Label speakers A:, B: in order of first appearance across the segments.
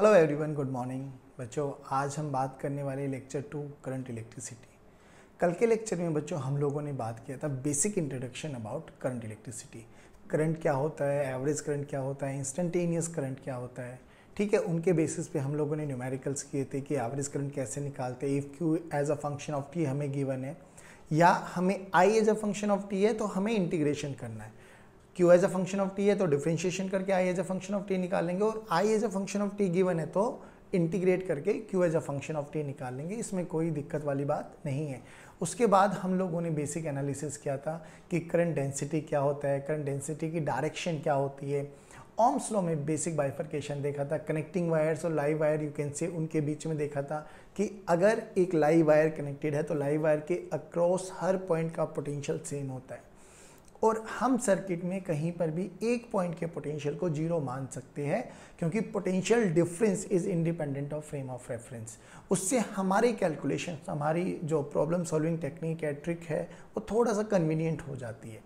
A: hello everyone good morning बच्चों आज हम बात करने वाले लेक्चर टू करंट इलेक्ट्रिसिटी कल के लेक्चर में बच्चों हम लोगों ने बात किया था basic introduction about current electricity current क्या होता है एवरेज करंट क्या होता है इंस्टेंटेनियस करंट क्या होता है ठीक है उनके बेसिस पे हम लोगों ने न्यूमेरिकल्स किए थे कि एवरेज करंट कैसे निकालते हैं if Q as a function of T हमें गिवन है या हमें I as a function of T है तो हमें इंटीग्रेशन करना है Q as a function of T है तो डिफ्रेंशिएशन करके I as a function of T निकालेंगे और I as a function of T given है तो इंटीग्रेट करके Q as a function of T निकाल लेंगे इसमें कोई दिक्कत वाली बात नहीं है उसके बाद हम लोगों ने बेसिक एनालिसिस किया था कि करंट डेंसिटी क्या होता है करंट डेंसिटी की डायरेक्शन क्या होती है ऑम्स लॉ में बेसिक बाइफर्केशन देखा था कनेक्टिंग वायर्स और live wire you can say उनके बीच में देखा था कि अगर एक लाइव वायर कनेक्टेड है तो लाइव वायर के अक्रॉस हर पॉइंट का पोटेंशियल सेम होता है और हम सर्किट में कहीं पर भी एक पॉइंट के पोटेंशियल को जीरो मान सकते हैं क्योंकि potential difference is independent of frame of reference उससे हमारे कैलकुलेशन हमारी जो प्रॉब्लम सॉल्विंग टेक्निक है ट्रिक है वो थोड़ा सा कन्वीनियंट हो जाती है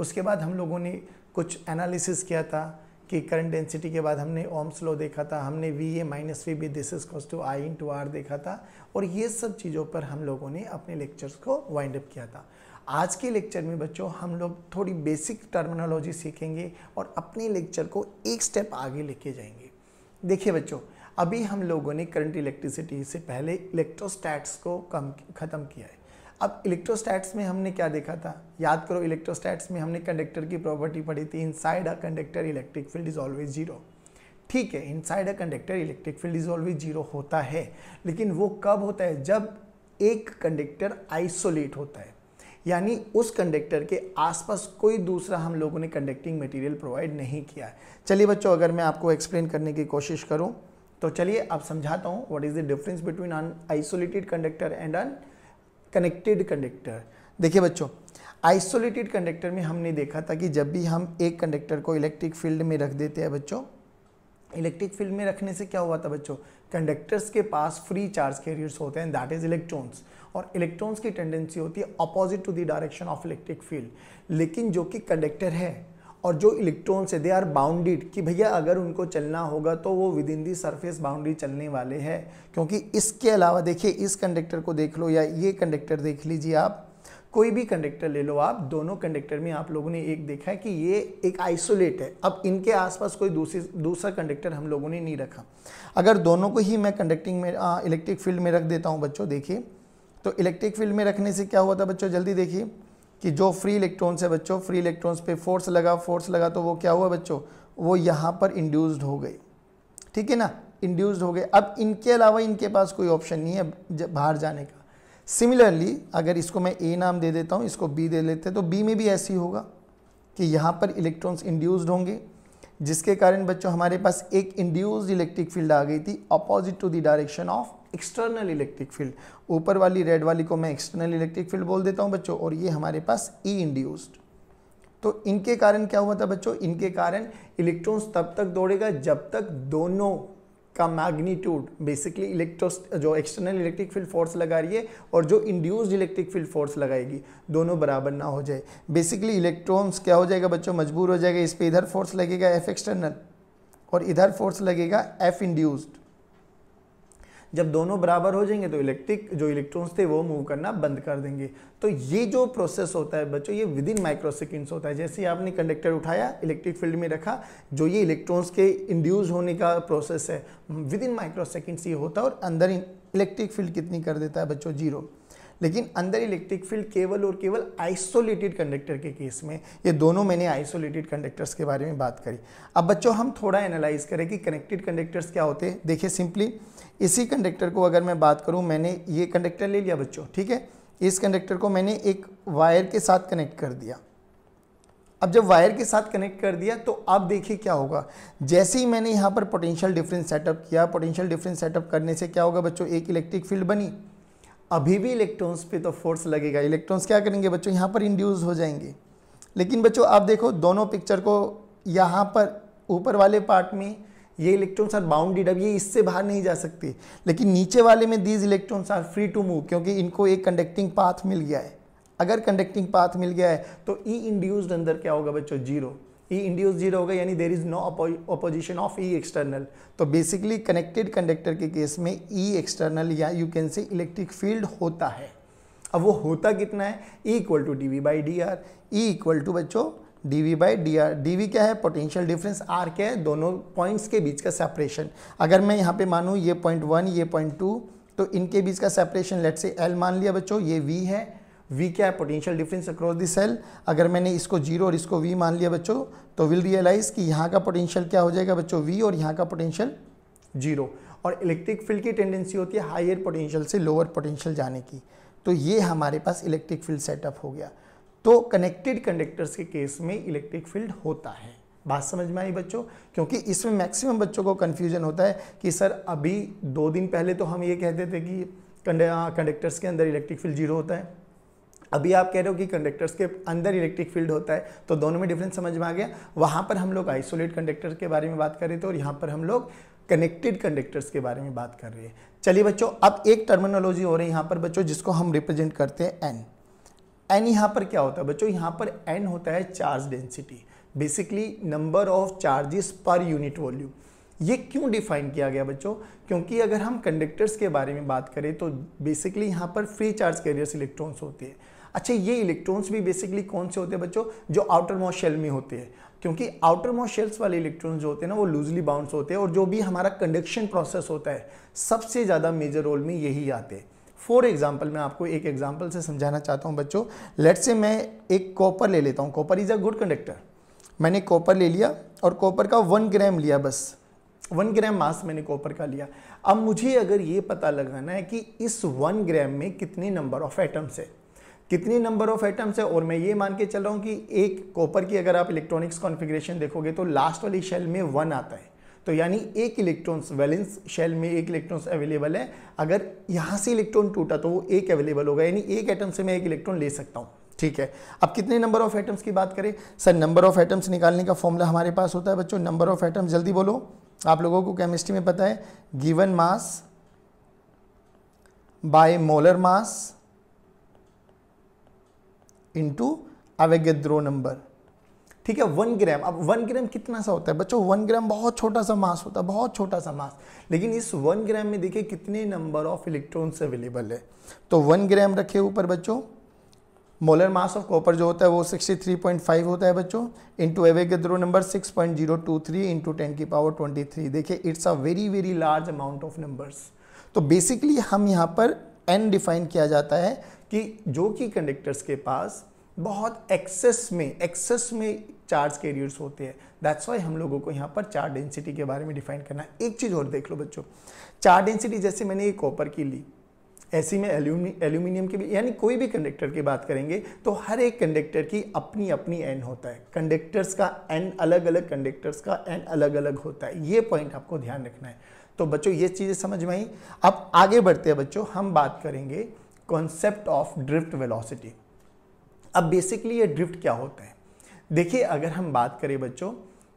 A: उसके बाद हम लोगों ने कुछ एनालिसिस किया था कि करंट डेंसिटी के बाद हमने ओम्स स्लो देखा था हमने V A minus V B this is cos to I into R देखा था और ये सब चीज़ों पर हम लोगों ने अपने लेक्चर्स को वाइंड अप किया था आज के लेक्चर में बच्चों हम लोग थोड़ी बेसिक टर्मिनोलॉजी सीखेंगे और अपने लेक्चर को एक स्टेप आगे लेके जाएंगे देखिए बच्चों अभी हम लोगों ने करंट इलेक्ट्रिसिटी से पहले इलेक्ट्रोस्टैट्स को कम ख़त्म किया है अब इलेक्ट्रोस्टैट्स में हमने क्या देखा था याद करो इलेक्ट्रोस्टैट्स में हमने कंडक्टर की प्रॉपर्टी पढ़ी थी inside a conductor electric field is always zero ठीक है inside a conductor electric field is always zero होता है लेकिन वो कब होता है जब एक कंडक्टर आइसोलेट होता है यानी उस कंडक्टर के आसपास कोई दूसरा हम लोगों ने कंडक्टिंग मटेरियल प्रोवाइड नहीं किया है चलिए बच्चों अगर मैं आपको एक्सप्लेन करने की कोशिश करूँ तो चलिए अब समझाता हूँ what is the difference between an isolated conductor and an connected conductor देखिए बच्चों आइसोलेटेड कंडक्टर में हमने देखा था कि जब भी हम एक कंडक्टर को इलेक्ट्रिक फील्ड में रख देते हैं बच्चों इलेक्ट्रिक फील्ड में रखने से क्या हुआ था बच्चों कंडक्टर्स के पास फ्री चार्ज कैरियर्स होते हैं दैट इज इलेक्ट्रॉन्स और इलेक्ट्रॉन्स की टेंडेंसी होती है opposite to the direction of electric field लेकिन जो कि कंडक्टर है और जो इलेक्ट्रॉन्स है दे आर बाउंडेड कि भैया अगर उनको चलना होगा तो वो within the surface boundary चलने वाले हैं क्योंकि इसके अलावा देखिए इस कंडक्टर को देख लो या ये कंडक्टर देख लीजिए आप कोई भी कंडक्टर ले लो आप दोनों कंडक्टर में आप लोगों ने एक देखा है कि ये एक आइसोलेट है अब इनके आसपास कोई दूसरी दूसरा कंडक्टर हम लोगों ने नहीं रखा अगर दोनों को ही मैं कंडक्टिंग में इलेक्ट्रिक फील्ड में रख देता हूँ बच्चों देखिए तो इलेक्ट्रिक फील्ड में रखने से क्या हुआ था बच्चों जल्दी देखिए कि जो फ्री इलेक्ट्रॉन्स है बच्चों फ्री इलेक्ट्रॉन्स पर फोर्स लगा फोर्स लगा तो वो क्या हुआ बच्चों वो यहाँ पर इंड्यूस्ड हो गए ठीक है ना इंड्यूस्ड हो गए अब इनके अलावा इनके पास कोई ऑप्शन नहीं है बाहर जाने का सिमिलरली अगर इसको मैं ए नाम दे देता हूँ इसको बी दे लेते हैं तो बी में भी ऐसे ही होगा कि यहाँ पर इलेक्ट्रॉन्स इंड्यूस्ड होंगे जिसके कारण बच्चों हमारे पास एक इंड्यूस्ड इलेक्ट्रिक फील्ड आ गई थी opposite to the direction of external electric field ऊपर वाली रेड वाली को मैं एक्सटर्नल इलेक्ट्रिक फील्ड बोल देता हूँ बच्चों और ये हमारे पास ई e इंड्यूस्ड तो इनके कारण क्या हुआ था बच्चों इनके कारण इलेक्ट्रॉन्स तब तक दौड़ेगा जब तक दोनों का मैग्नीट्यूड बेसिकली इलेक्ट्रो जो एक्सटर्नल इलेक्ट्रिक फील्ड फोर्स लगा रही है और जो इंड्यूस्ड इलेक्ट्रिक फील्ड फोर्स लगाएगी दोनों बराबर ना हो जाए बेसिकली इलेक्ट्रॉन्स क्या हो जाएगा बच्चों मजबूर हो जाएगा इस पर इधर फोर्स लगेगा एफ एक्सटर्नल और इधर फोर्स लगेगा एफ इंड्यूस्ड जब दोनों बराबर हो जाएंगे तो इलेक्ट्रिक जो इलेक्ट्रॉन्स थे वो मूव करना बंद कर देंगे तो ये जो प्रोसेस होता है बच्चों ये विद इन माइक्रोसेकेंड्स होता है जैसे आपने कंडक्टर उठाया इलेक्ट्रिक फील्ड में रखा जो ये इलेक्ट्रॉन्स के इंड्यूज होने का प्रोसेस है विद इन माइक्रोसेकेंड्स ये होता है और अंदर इलेक्ट्रिक फील्ड कितनी कर देता है बच्चों जीरो लेकिन अंदर इलेक्ट्रिक फील्ड केवल और केवल आइसोलेटेड कंडक्टर के केस में ये दोनों मैंने आइसोलेटेड कंडक्टर्स के बारे में बात करी अब बच्चों हम थोड़ा एनालाइज करें कि कनेक्टेड कंडक्टर्स क्या होते हैं देखिए सिंपली इसी कंडक्टर को अगर मैं बात करूँ मैंने ये कंडक्टर ले लिया बच्चों ठीक है इस कंडक्टर को मैंने एक वायर के साथ कनेक्ट कर दिया अब जब वायर के साथ कनेक्ट कर दिया तो अब देखिए क्या होगा जैसे ही मैंने यहाँ पर पोटेंशियल डिफरेंस सेटअप किया पोटेंशियल डिफरेंस सेटअप करने से क्या होगा बच्चों एक इलेक्ट्रिक फील्ड बनी अभी भी इलेक्ट्रॉन्स पे तो फोर्स लगेगा इलेक्ट्रॉन्स क्या करेंगे बच्चों यहाँ पर इंड्यूस हो जाएंगे लेकिन बच्चों आप देखो दोनों पिक्चर को यहाँ पर ऊपर वाले पार्ट में ये इलेक्ट्रॉन्स आर बाउंडेड अब ये इससे बाहर नहीं जा सकती लेकिन नीचे वाले में these electrons are free to move क्योंकि इनको एक कंडक्टिंग पाथ मिल गया है अगर कंडक्टिंग पाथ मिल गया है तो ई e इंड्यूस्ड अंदर क्या होगा बच्चों जीरो ई इंड्यूस जीरो होगा यानी there is no opposition of E external तो बेसिकली कनेक्टेड कंडक्टर के केस में ई e एक्सटर्नल या you can say electric field होता है अब वो होता कितना है E equal to D V by D R E equal to बच्चों D V by D R D V क्या है पोटेंशियल डिफरेंस आर क्या है दोनों पॉइंट्स के बीच का सेपरेशन अगर मैं यहाँ पे मानूँ ये पॉइंट वन ये पॉइंट टू तो इनके बीच का सेपरेशन लेट से एल मान लिया बच्चों ये वी है वी क्या है potential difference across the cell अगर मैंने इसको जीरो और इसको वी मान लिया बच्चों तो विल रियलाइज़ कि यहाँ का पोटेंशियल क्या हो जाएगा बच्चों वी और यहाँ का पोटेंशियल जीरो और इलेक्ट्रिक फील्ड की टेंडेंसी होती है हायर पोटेंशियल से लोअर पोटेंशियल जाने की तो ये हमारे पास इलेक्ट्रिक फील्ड सेटअप हो गया तो कनेक्टेड कंडक्टर्स के केस में इलेक्ट्रिक फील्ड होता है बात समझ में आई बच्चों क्योंकि इसमें मैक्सिमम बच्चों को कन्फ्यूजन होता है कि सर अभी दो दिन पहले तो हम ये कहते थे कि कंडक्टर्स के अंदर इलेक्ट्रिक फील्ड जीरो होता है अभी आप कह रहे हो कि कंडक्टर्स के अंदर इलेक्ट्रिक फील्ड होता है तो दोनों में डिफरेंस समझ में आ गया वहाँ पर हम लोग आइसोलेट कंडक्टर के बारे में बात कर रहे थे और यहाँ पर हम लोग कनेक्टेड कंडक्टर्स के बारे में बात कर रहे हैं चलिए बच्चों अब एक टर्मिनोलॉजी हो रही है यहाँ पर बच्चों जिसको हम रिप्रेजेंट करते हैं एन एन यहाँ पर क्या होता है बच्चों यहाँ पर एन होता है charge density basically number of charges per unit volume ये क्यों डिफाइन किया गया बच्चों क्योंकि अगर हम कंडक्टर्स के बारे में बात करें तो बेसिकली यहाँ पर फ्री चार्ज कैरियर्स इलेक्ट्रॉन्स होते हैं अच्छा ये इलेक्ट्रॉन्स भी बेसिकली कौन से होते हैं बच्चों जो आउटर मोस्ट शेल में होते हैं क्योंकि आउटर मोस्ट शेल्स वाले इलेक्ट्रॉन्स जो होते हैं ना वो लूजली बाउंस होते हैं और जो भी हमारा कंडक्शन प्रोसेस होता है सबसे ज़्यादा मेजर रोल में यही आते हैं फॉर एग्जाम्पल मैं आपको एक एग्जाम्पल से समझाना चाहता हूँ बच्चों लेट से मैं एक कॉपर ले लेता हूँ copper is a good conductor मैंने कॉपर ले लिया और कॉपर का वन ग्राम लिया बस वन ग्राम मास मैंने कॉपर का लिया अब मुझे अगर ये पता लगाना है कि इस वन ग्राम में कितने नंबर ऑफ एटम्स है कितनी नंबर ऑफ एटम्स है और मैं ये मान के चल रहा हूँ कि एक कॉपर की अगर आप इलेक्ट्रॉनिक्स कॉन्फिग्रेशन देखोगे तो लास्ट वाली शेल में वन आता है तो यानी एक इलेक्ट्रॉन्स वैलेंस शेल में एक इलेक्ट्रॉन्स अवेलेबल है अगर यहाँ से इलेक्ट्रॉन टूटा तो वो एक अवेलेबल होगा यानी एक एटम से मैं एक इलेक्ट्रॉन ले सकता हूँ ठीक है अब कितने नंबर ऑफ एटम्स की बात करें सर नंबर ऑफ एटम्स निकालने का फॉर्मूला हमारे पास होता है बच्चों नंबर ऑफ एटम्स जल्दी बोलो आप लोगों को केमिस्ट्री में पता है given mass by molar mass into Avogadro number ठीक है वन ग्राम अब वन ग्राम कितना सा होता है बच्चों वन ग्राम बहुत छोटा सा मास होता है बहुत छोटा सा मास लेकिन इस वन ग्राम में देखिए कितने नंबर ऑफ इलेक्ट्रॉन्स अवेलेबल है तो वन ग्राम रखे ऊपर बच्चों मोलर मास ऑफ कॉपर जो होता है वो 63.5 होता है बच्चों into Avogadro number 6.023 point zero two three into ten की पावर 23 देखिए it's a very very large amount of numbers तो बेसिकली हम यहाँ पर एन डिफाइन किया जाता है कि जो कि कंडक्टर्स के पास बहुत एक्सेस में एक्सेस में चार्ज कैरियर्स होते हैं दैट्स वाई हम लोगों को यहाँ पर चार डेंसिटी के बारे में डिफाइन करना है एक चीज़ और देख लो बच्चों चार डेंसिटी जैसे मैंने ये कॉपर की ली ऐसी में एल्यूमिनियम की भी यानी कोई भी कंडक्टर की बात करेंगे तो हर एक कंडक्टर की अपनी अपनी एन होता है कंडक्टर्स का एन अलग अलग कंडक्टर्स का एन अलग अलग होता है ये पॉइंट आपको ध्यान रखना है तो बच्चों ये चीज़ें समझ में आई अब आगे बढ़ते हैं बच्चों हम बात करेंगे कॉन्सेप्ट ऑफ ड्रिफ्ट वेलोसिटी अब बेसिकली ये ड्रिफ्ट क्या होता है देखिए अगर हम बात करें बच्चों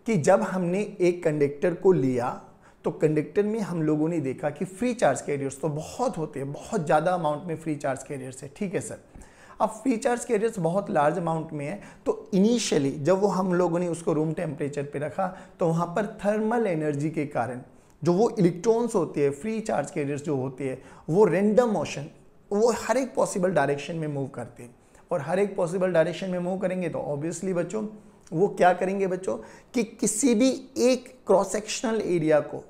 A: कि जब हमने एक कंडक्टर को लिया तो कंडक्टर में हम लोगों ने देखा कि फ्री चार्ज कैरियर्स तो बहुत होते हैं बहुत ज़्यादा अमाउंट में फ्री चार्ज कैरियर्स है ठीक है सर अब फ्री चार्ज कैरियर्स बहुत लार्ज अमाउंट में है तो इनिशियली जब वो हम लोगों ने उसको रूम टेम्परेचर पर रखा तो वहाँ पर थर्मल एनर्जी के कारण जो वो इलेक्ट्रॉन्स होते हैं फ्री चार्ज कैरियर्स जो होते हैं वो रेंडम मोशन वो हर एक पॉसिबल डायरेक्शन में मूव करते हैं और हर एक पॉसिबल डायरेक्शन में मूव करेंगे तो ऑब्वियसली बच्चों वो क्या करेंगे बच्चों कि किसी भी एक क्रॉस सेक्शनल एरिया को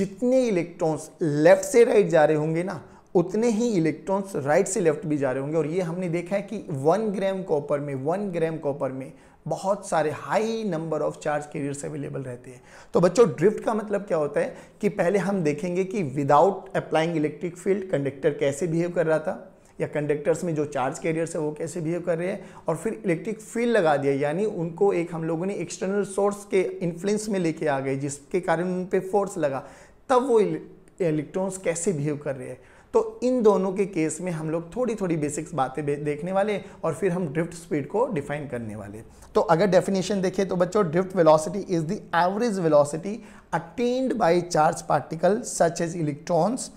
A: जितने इलेक्ट्रॉन्स लेफ्ट से राइट जा रहे होंगे ना उतने ही इलेक्ट्रॉन्स राइट से लेफ्ट भी जा रहे होंगे और ये हमने देखा है कि वन ग्राम कॉपर में वन ग्राम कॉपर में बहुत सारे high number of charge carriers available रहते हैं तो बच्चों ड्रिफ्ट का मतलब क्या होता है कि पहले हम देखेंगे कि without applying electric field conductor कैसे बिहेव कर रहा था या कंडक्टर्स में जो चार्ज कैरियर्स है वो कैसे बिहेव कर रहे हैं और फिर इलेक्ट्रिक फील्ड लगा दिया यानी उनको एक हम लोगों ने एक्सटर्नल सोर्स के इन्फ्लुएंस में लेके आ गए जिसके कारण उन पर फोर्स लगा तब वो इलेक्ट्रॉन्स कैसे बिहेव कर रहे हैं तो इन दोनों के केस में हम लोग थोड़ी थोड़ी बेसिक्स बातें देखने वाले और फिर हम ड्रिफ्ट स्पीड को डिफाइन करने वाले तो अगर डेफिनेशन देखें तो बच्चों drift velocity is the average velocity attained by charge particle such as electrons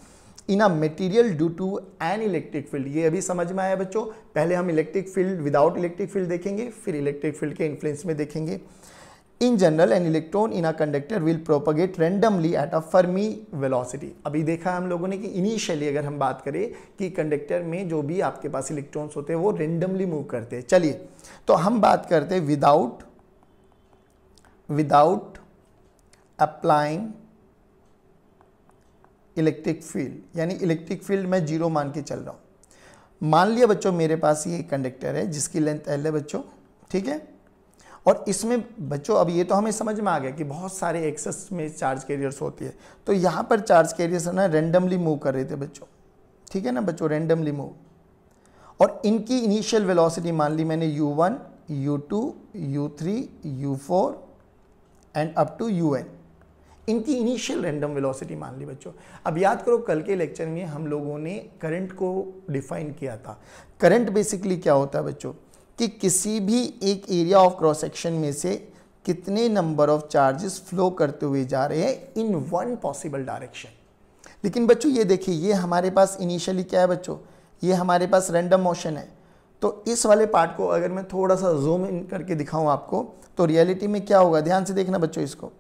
A: in a material due to an electric field ये अभी समझ में आया बच्चों पहले हम electric field without electric field देखेंगे फिर इलेक्ट्रिक फील्ड के इन्फ्लुएंस में देखेंगे in general an electron in a conductor will propagate randomly at a Fermi velocity अभी देखा हम लोगों ने कि इनिशियली अगर हम बात करें कि कंडक्टर में जो भी आपके पास इलेक्ट्रॉन्स होते हैं वो रेंडमली मूव करते हैं चलिए तो हम बात करते हैं without without applying electric field यानी इलेक्ट्रिक फील्ड मैं जीरो मान के चल रहा हूँ मान लिया बच्चों मेरे पास ये कंडक्टर है जिसकी लेंथ एल है बच्चों ठीक है और इसमें बच्चों अब ये तो हमें समझ में आ गया कि बहुत सारे एक्सेस में चार्ज कैरियर्स होती है तो यहाँ पर चार्ज कैरियर्स ना रेंडमली मूव कर रहे थे बच्चों ठीक है ना बच्चों रेंडमली मूव और इनकी इनिशियल वेलोसिटी मान ली मैंने U U one two U three U four and up to you N इनकी इनिशियल रैंडम वेलोसिटी मान ली बच्चों अब याद करो कल के लेक्चर में हम लोगों ने करंट को डिफाइन किया था करंट बेसिकली क्या होता है बच्चों कि किसी भी एक एरिया ऑफ क्रॉस सेक्शन में से कितने नंबर ऑफ चार्जेस फ्लो करते हुए जा रहे हैं इन वन पॉसिबल डायरेक्शन लेकिन बच्चों ये देखिए ये हमारे पास इनिशियली क्या है बच्चों ये हमारे पास रैंडम मोशन है तो इस वाले पार्ट को अगर मैं थोड़ा सा जूम इन करके दिखाऊं आपको तो रियलिटी में क्या होगा ध्यान से देखना बच्चों इसको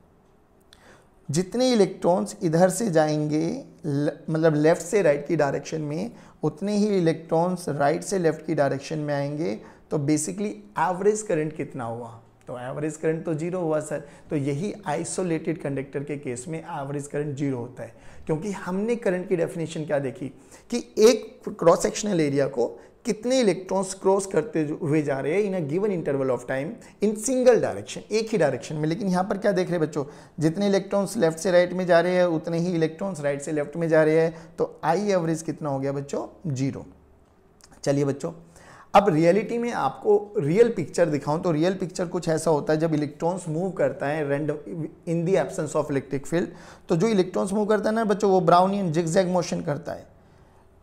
A: जितने इलेक्ट्रॉन्स इधर से जाएंगे मतलब लेफ़्ट से राइट की डायरेक्शन में उतने ही इलेक्ट्रॉन्स राइट से लेफ़्ट की डायरेक्शन में आएंगे तो बेसिकली एवरेज करंट कितना हुआ तो एवरेज करंट तो जीरो हुआ सर तो यही आइसोलेटेड कंडक्टर के केस में एवरेज करंट जीरो होता है क्योंकि हमने करंट की डेफिनेशन क्या देखी कि एक क्रॉस सेक्शनल एरिया को कितने इलेक्ट्रॉन्स क्रॉस करते हुए जा रहे हैं in a given interval of time in single direction एक ही डायरेक्शन में लेकिन यहाँ पर क्या देख रहे हैं बच्चों जितने इलेक्ट्रॉन्स लेफ्ट से राइट में जा रहे हैं उतने ही इलेक्ट्रॉन्स राइट से लेफ्ट में जा रहे हैं तो आई एवरेज कितना हो गया बच्चों जीरो चलिए बच्चों अब रियलिटी में आपको रियल पिक्चर दिखाऊं तो रियल पिक्चर कुछ ऐसा होता है जब इलेक्ट्रॉन्स मूव करता है random in the absence of electric field तो जो इलेक्ट्रॉन्स मूव करता है ना बच्चों वो ब्राउनियन जिग्जैग मोशन करता है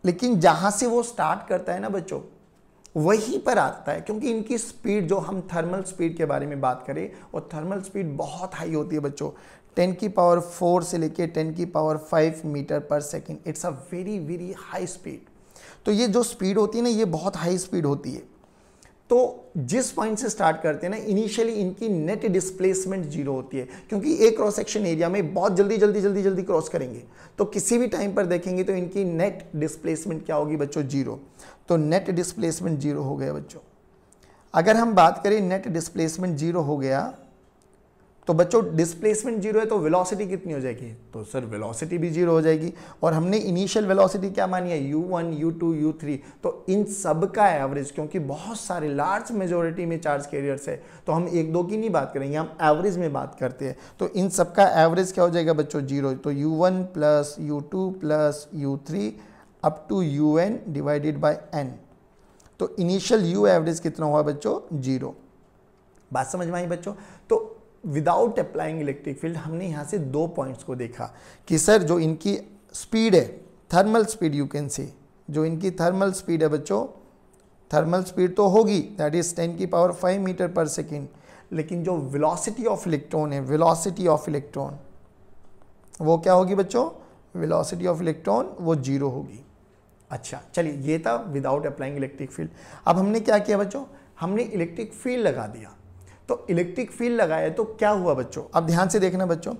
A: लेकिन जहाँ से वो स्टार्ट करता है ना बच्चों वहीं पर आता है क्योंकि इनकी स्पीड जो हम थर्मल स्पीड के बारे में बात करें और थर्मल स्पीड बहुत हाई होती है बच्चों टेन की पावर फोर से लेके टेन की power five metre per second it's a very very high speed तो ये जो स्पीड होती है ना ये बहुत हाई स्पीड होती है तो जिस पॉइंट से स्टार्ट करते हैं ना इनिशियली इनकी नेट डिस्प्लेसमेंट जीरो होती है क्योंकि ए क्रॉस सेक्शन एरिया में बहुत जल्दी जल्दी जल्दी जल्दी क्रॉस करेंगे तो किसी भी टाइम पर देखेंगे तो इनकी नेट डिस्प्लेसमेंट क्या होगी बच्चों जीरो तो नेट डिस्प्लेसमेंट जीरो हो गया बच्चों अगर हम बात करें नेट डिस्प्लेसमेंट जीरो हो गया तो बच्चों डिस्प्लेसमेंट जीरो है तो वेलोसिटी कितनी हो जाएगी तो सर वेलोसिटी भी जीरो हो जाएगी और हमने इनिशियल वेलोसिटी क्या मानी है U one U two U three तो इन सब का एवरेज क्योंकि बहुत सारे लार्ज मेजोरिटी में चार्ज कैरियर्स है तो हम एक दो की नहीं बात करेंगे हम एवरेज में बात करते हैं तो इन सब का एवरेज क्या हो जाएगा बच्चों जीरो तो U one plus you two plus you three up to you N divided by N तो इनिशियल यू एवरेज कितना हुआ बच्चों जीरो बात समझ में आई बच्चों तो विदाउट अप्लाइंग इलेक्ट्रिक फील्ड हमने यहाँ से दो पॉइंट्स को देखा कि सर जो इनकी स्पीड है thermal speed you can see जो इनकी थर्मल स्पीड है बच्चों थर्मल स्पीड तो होगी दैट इज़ टेन की power five metre per second लेकिन जो विलॉसिटी ऑफ इलेक्ट्रॉन है विलॉसिटी ऑफ इलेक्ट्रॉन वो क्या होगी बच्चों विलॉसिटी ऑफ इलेक्ट्रॉन वो जीरो होगी अच्छा चलिए ये था विदाउट अप्लाइंग इलेक्ट्रिक फील्ड अब हमने क्या किया बच्चों हमने इलेक्ट्रिक फील्ड लगा दिया तो इलेक्ट्रिक फील्ड लगाया तो क्या हुआ बच्चों अब ध्यान से देखना बच्चों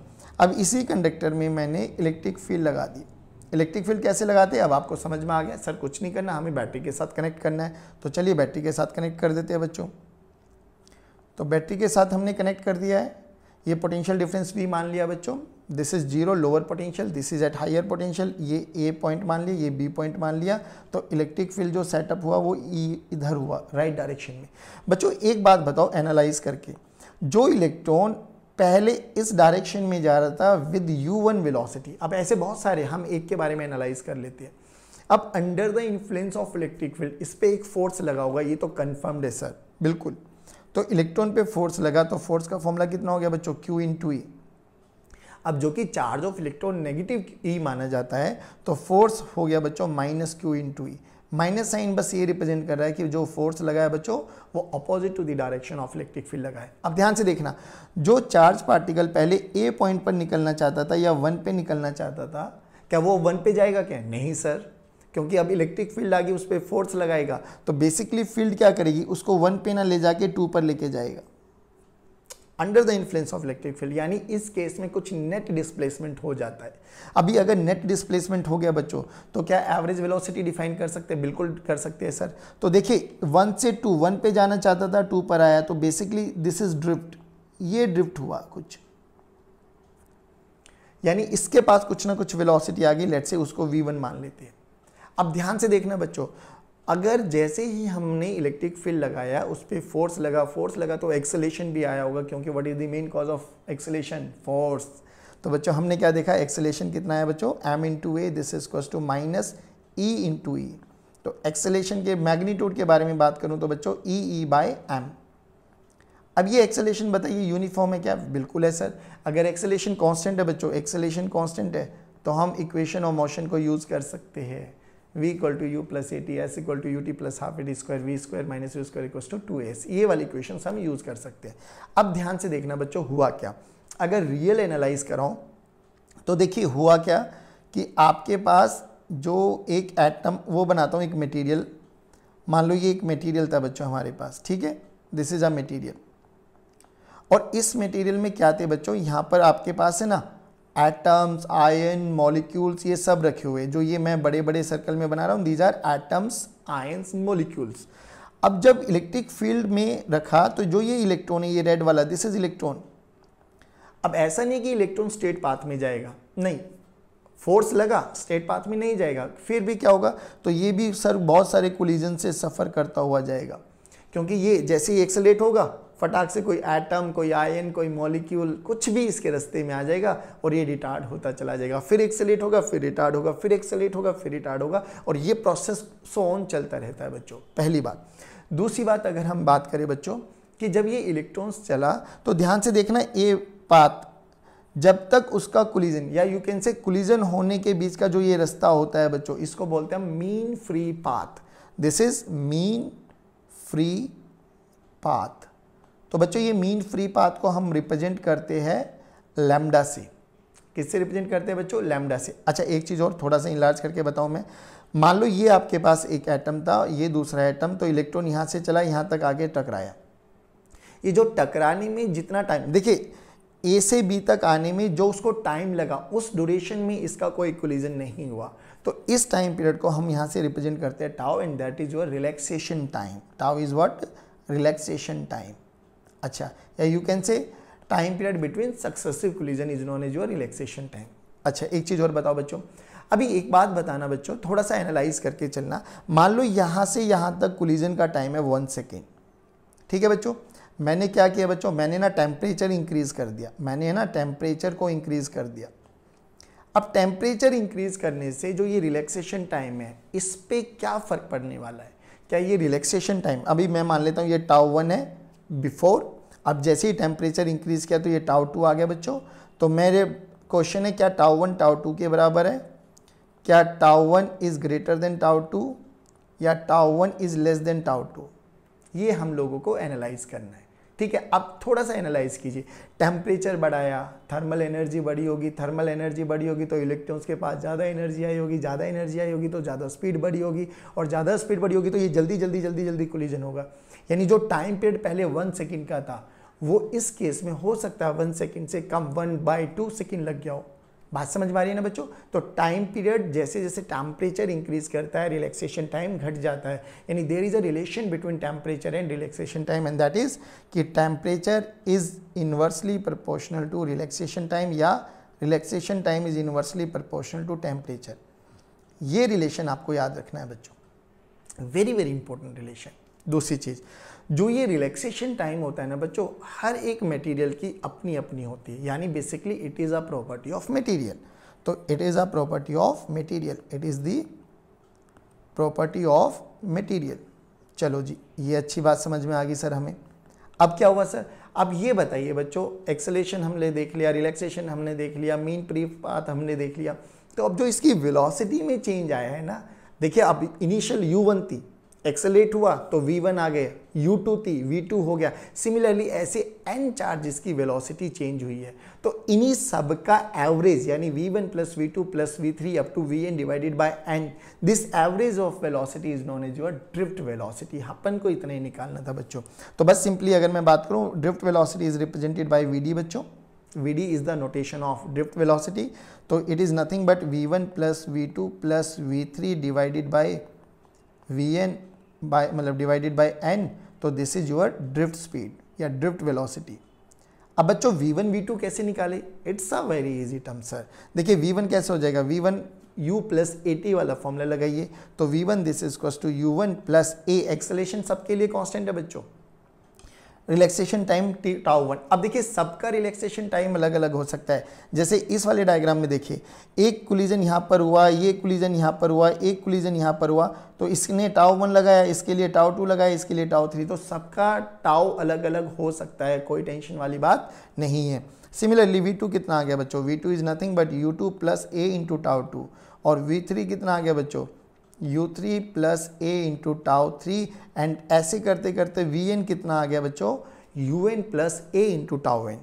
A: अब इसी कंडक्टर में मैंने इलेक्ट्रिक फील्ड लगा दी इलेक्ट्रिक फील्ड कैसे लगाते हैं अब आपको समझ में आ गया सर कुछ नहीं करना हमें बैटरी के साथ कनेक्ट करना है तो चलिए बैटरी के साथ कनेक्ट कर देते हैं बच्चों तो बैटरी के साथ हमने कनेक्ट कर दिया है ये पोटेंशियल डिफरेंस भी मान लिया बच्चों this is zero lower potential this is at higher potential ये ए पॉइंट मान लिया ये बी पॉइंट मान लिया तो इलेक्ट्रिक फील्ड जो सेटअप हुआ वो ई e इधर हुआ राइट right डायरेक्शन में बच्चों एक बात बताओ एनालाइज करके जो इलेक्ट्रॉन पहले इस डायरेक्शन में जा रहा था विद यू वन विलोसिटी अब ऐसे बहुत सारे हम एक के बारे में एनालाइज कर लेते हैं अब under the influence of electric field इस पर एक फोर्स लगा होगा ये तो कन्फर्म्ड है सर बिल्कुल तो इलेक्ट्रॉन पे फोर्स लगा तो फोर्स का फॉर्मूला कितना हो गया बच्चों क्यू इन टू ई अब जो कि charge of electron negative E माना जाता है तो फोर्स हो गया बच्चों minus Q into E minus sign बस ये रिप्रेजेंट कर रहा है कि जो फोर्स लगा है बच्चों वो opposite to the direction of electric field लगा है अब ध्यान से देखना जो चार्ज पार्टिकल पहले ए पॉइंट पर निकलना चाहता था या वन पे निकलना चाहता था क्या वो वन पे जाएगा क्या नहीं सर क्योंकि अब इलेक्ट्रिक फील्ड आगे उस पर फोर्स लगाएगा तो बेसिकली फील्ड क्या करेगी उसको वन पे ना ले जाके टू पर लेके जाएगा under the influence of electric field यानी इस केस में कुछ नेट डिस्प्लेसमेंट हो जाता है अभी अगर नेट डिस्प्लेसमेंट हो गया बच्चों तो क्या एवरेज वेलोसिटी डिफाइन कर सकते हैं बिल्कुल कर सकते हैं सर तो देखिए वन से टू वन पे जाना चाहता था टू पर आया तो बेसिकली दिस इज ड्रिफ्ट ये ड्रिफ्ट हुआ कुछ यानी इसके पास कुछ ना कुछ वेलोसिटी आ गई लेट से उसको v1 मान लेते हैं अब ध्यान से देखना बच्चों अगर जैसे ही हमने इलेक्ट्रिक फील्ड लगाया उस पर फोर्स लगा फोर्स लगा तो एक्सेलेशन भी आया होगा क्योंकि what is the main cause of acceleration force तो बच्चों हमने क्या देखा एक्सेलेशन कितना है बच्चों M into A this is cause to minus E into E तो एक्सेलेशन के मैग्नीट्यूड के बारे में बात करूँ तो बच्चों ई ई बाय एम अब ये एक्सेलेशन बताइए यूनिफॉर्म है क्या बिल्कुल है सर अगर एक्सेलेशन कॉन्स्टेंट है बच्चों एक्सेलेशन कॉन्स्टेंट है तो हम इक्वेशन ऑफ मोशन को यूज़ कर सकते हैं v equal to U plus A T S equal to U T plus half A T square V square minus U square equal to two S ये वाली equation हम use कर सकते हैं अब ध्यान से देखना बच्चों हुआ क्या अगर रियल एनालाइज कराऊँ तो देखिए हुआ क्या कि आपके पास जो एक एटम वो बनाता हूँ एक मटेरियल मान लो ये एक मटेरियल था बच्चों हमारे पास ठीक है दिस इज़ अ मटेरियल और इस मटेरियल में क्या थे बच्चों यहाँ पर आपके पास है ना एटम्स आयन मॉलिक्यूल्स ये सब रखे हुए जो ये मैं बड़े बड़े सर्कल में बना रहा हूँ these are atoms ions molecules अब जब इलेक्ट्रिक फील्ड में रखा तो जो ये इलेक्ट्रॉन है ये रेड वाला दिस इज इलेक्ट्रॉन अब ऐसा नहीं कि इलेक्ट्रॉन स्टेट पाथ में जाएगा नहीं फोर्स लगा स्टेट पाथ में नहीं जाएगा फिर भी क्या होगा तो ये भी सर बहुत सारे कोलिजन से सफ़र करता हुआ जाएगा क्योंकि ये जैसे ही एक्सलेट होगा फटाक से कोई एटम कोई आयन कोई मॉलिक्यूल कुछ भी इसके रस्ते में आ जाएगा और ये रिटार्ड होता चला जाएगा फिर एक्सेलेट होगा फिर रिटार्ड होगा फिर एक्सेलेट होगा फिर रिटार्ड होगा और ये प्रोसेस सो ऑन चलता रहता है बच्चों पहली बात दूसरी बात अगर हम बात करें बच्चों कि जब ये इलेक्ट्रॉन्स चला तो ध्यान से देखना ये पात जब तक उसका कुलीजन या यू कैन से कुलीजन होने के बीच का जो ये रास्ता होता है बच्चों इसको बोलते हैं mean free path this is mean free path तो बच्चों ये मीन फ्री पाथ को हम रिप्रेजेंट करते हैं लैम्डा से किससे रिप्रेजेंट करते हैं बच्चों लैमडा से अच्छा एक चीज़ और थोड़ा सा इलाज करके बताऊँ मैं मान लो ये आपके पास एक एटम था ये दूसरा एटम तो इलेक्ट्रॉन यहाँ से चला यहाँ तक आगे टकराया ये जो टकराने में जितना टाइम देखिए ए से बी तक आने में जो उसको टाइम लगा उस ड्यूरेशन में इसका कोई इक्वलिजन नहीं हुआ तो इस टाइम पीरियड को हम यहाँ से रिप्रेजेंट करते हैं tau and that is your relaxation time tau is what relaxation time अच्छा या you can say time period between successive collision is known as your relaxation time अच्छा एक चीज़ और बताओ बच्चों अभी एक बात बताना बच्चों थोड़ा सा एनालाइज करके चलना मान लो यहाँ से यहाँ तक कोलिजन का टाइम है वन सेकेंड ठीक है बच्चों मैंने क्या किया बच्चों मैंने ना टेम्परेचर इंक्रीज़ कर दिया मैंने ना टेम्परेचर को इंक्रीज़ कर दिया अब टेम्परेचर इंक्रीज़ करने से जो ये रिलैक्सेशन टाइम है इस पर क्या फ़र्क पड़ने वाला है क्या ये रिलैक्सेशन टाइम अभी मैं मान लेता हूँ ये टाओ वन है बिफोर अब जैसे ही टेम्परेचर इंक्रीज़ किया तो ये टाव टू आ गया बच्चों तो मेरे क्वेश्चन है क्या टाव वन टाव टू के बराबर है क्या tau one is greater than tau two या tau one is less than tau two ये हम लोगों को एनालाइज करना है ठीक है अब थोड़ा सा एनालाइज कीजिए टेम्परेचर बढ़ाया थर्मल एनर्जी बढ़ी होगी थर्मल एनर्जी बढ़ी होगी तो इलेक्ट्रॉन्स के पास ज़्यादा एनर्जी आई होगी ज़्यादा एनर्जी आई होगी तो ज़्यादा स्पीड बढ़ी होगी और ज़्यादा स्पीड बढ़ी होगी तो ये जल्दी जल्दी जल्दी जल्दी कोलिजन होगा यानी जो टाइम पीरियड पहले वन सेकेंड का था वो इस केस में हो सकता है वन सेकेंड से कम वन बाई टू सेकेंड लग गया हो बात समझ में आ रही है ना बच्चों तो टाइम पीरियड जैसे जैसे टेम्परेचर इंक्रीज करता है रिलैक्सेशन टाइम घट जाता है यानी there is a relation between temperature and relaxation time and that is कि temperature is inversely proportional to relaxation time या relaxation time is inversely proportional to temperature ये रिलेशन आपको याद रखना है बच्चों वेरी वेरी इंपॉर्टेंट रिलेशन दूसरी चीज़ जो ये रिलैक्सेशन टाइम होता है ना बच्चों हर एक मटेरियल की अपनी अपनी होती है यानी basically it is a property of material तो it is a property of material it is the property of material चलो जी ये अच्छी बात समझ में आ गई सर हमें अब क्या हुआ सर अब ये बताइए बच्चों एक्सलेशन हमने देख लिया रिलैक्सेशन हमने देख लिया मीन प्री पाथ हमने देख लिया तो अब जो इसकी विलोसिटी में चेंज आया है ना देखिए अब इनिशियल यू वन थी एक्सेलेट हुआ तो वी वन आ गए यू टू थी वी टू हो गया सिमिलरली ऐसे एन चार्जेस की वेलोसिटी चेंज हुई है तो इन्हीं सब का एवरेज यानी v one plus v two plus v three up to v n divided by n this average of velocity is known as your drift velocity अपन को इतना ही निकालना था बच्चों तो बस सिंपली अगर मैं बात करूँ drift velocity is represented by v d बच्चों v d is the notation of drift the तो it is nothing but v one plus v two plus v three divided by v n by मतलब divided by n तो this is your drift speed या drift velocity अब बच्चों v one v two कैसे निकाले it's a very easy term sir देखिए v one कैसे हो जाएगा वी वन यू प्लस ए टी वाला फॉर्मूला लगाइए तो v one this is equals to u one plus a acceleration सबके लिए कॉन्स्टेंट है बच्चों रिलैक्सेशन टाइम टाउ वन अब देखिए सबका रिलैक्सेशन टाइम अलग अलग हो सकता है जैसे इस वाले डायग्राम में देखिए एक कुलिजन यहाँ पर हुआ ये कुलिजन यहाँ पर हुआ एक कुलिजन यहाँ पर हुआ तो इसने टाउ वन लगाया इसके लिए टाउ टू लगाया इसके लिए टाउ थ्री तो सबका टाउ अलग अलग हो सकता है कोई टेंशन वाली बात नहीं है सिमिलरली वी टू कितना आ गया बच्चों v two is nothing but u two plus a into tau two और वी थ्री कितना आ गया बच्चों u3 three plus a into tau three and ऐसे करते करते वी एन कितना आ गया बच्चों u n plus a into tau n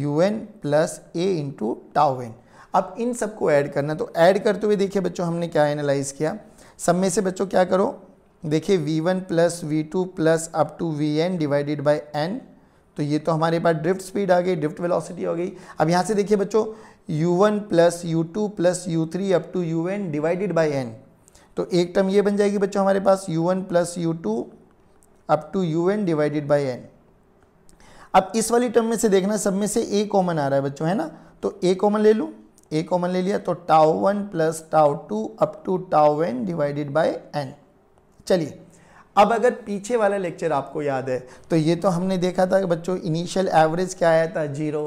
A: u n plus a into tau n अब इन सबको ऐड करना तो ऐड करते हुए देखिए बच्चों हमने क्या एनालाइज किया सब में से बच्चों क्या करो देखिए v one plus v two plus up to v n divided by N तो ये तो हमारे पास ड्रिफ्ट स्पीड आ गई ड्रिफ्ट वेलोसिटी हो गई अब यहाँ से देखिए बच्चों u1 one plus you two plus you three up to you N divided by N तो एक टर्म ये बन जाएगी बच्चों हमारे पास u one plus you two up to you N divided by n अब इस वाली टर्म में से देखना सब में से ए कॉमन आ रहा है बच्चों है ना तो ए कॉमन ले लूँ ए कॉमन ले लिया तो tau one plus tau two up to tau n divided by n चलिए अब अगर पीछे वाला लेक्चर आपको याद है तो ये तो हमने देखा था कि बच्चों इनिशियल एवरेज क्या आया था जीरो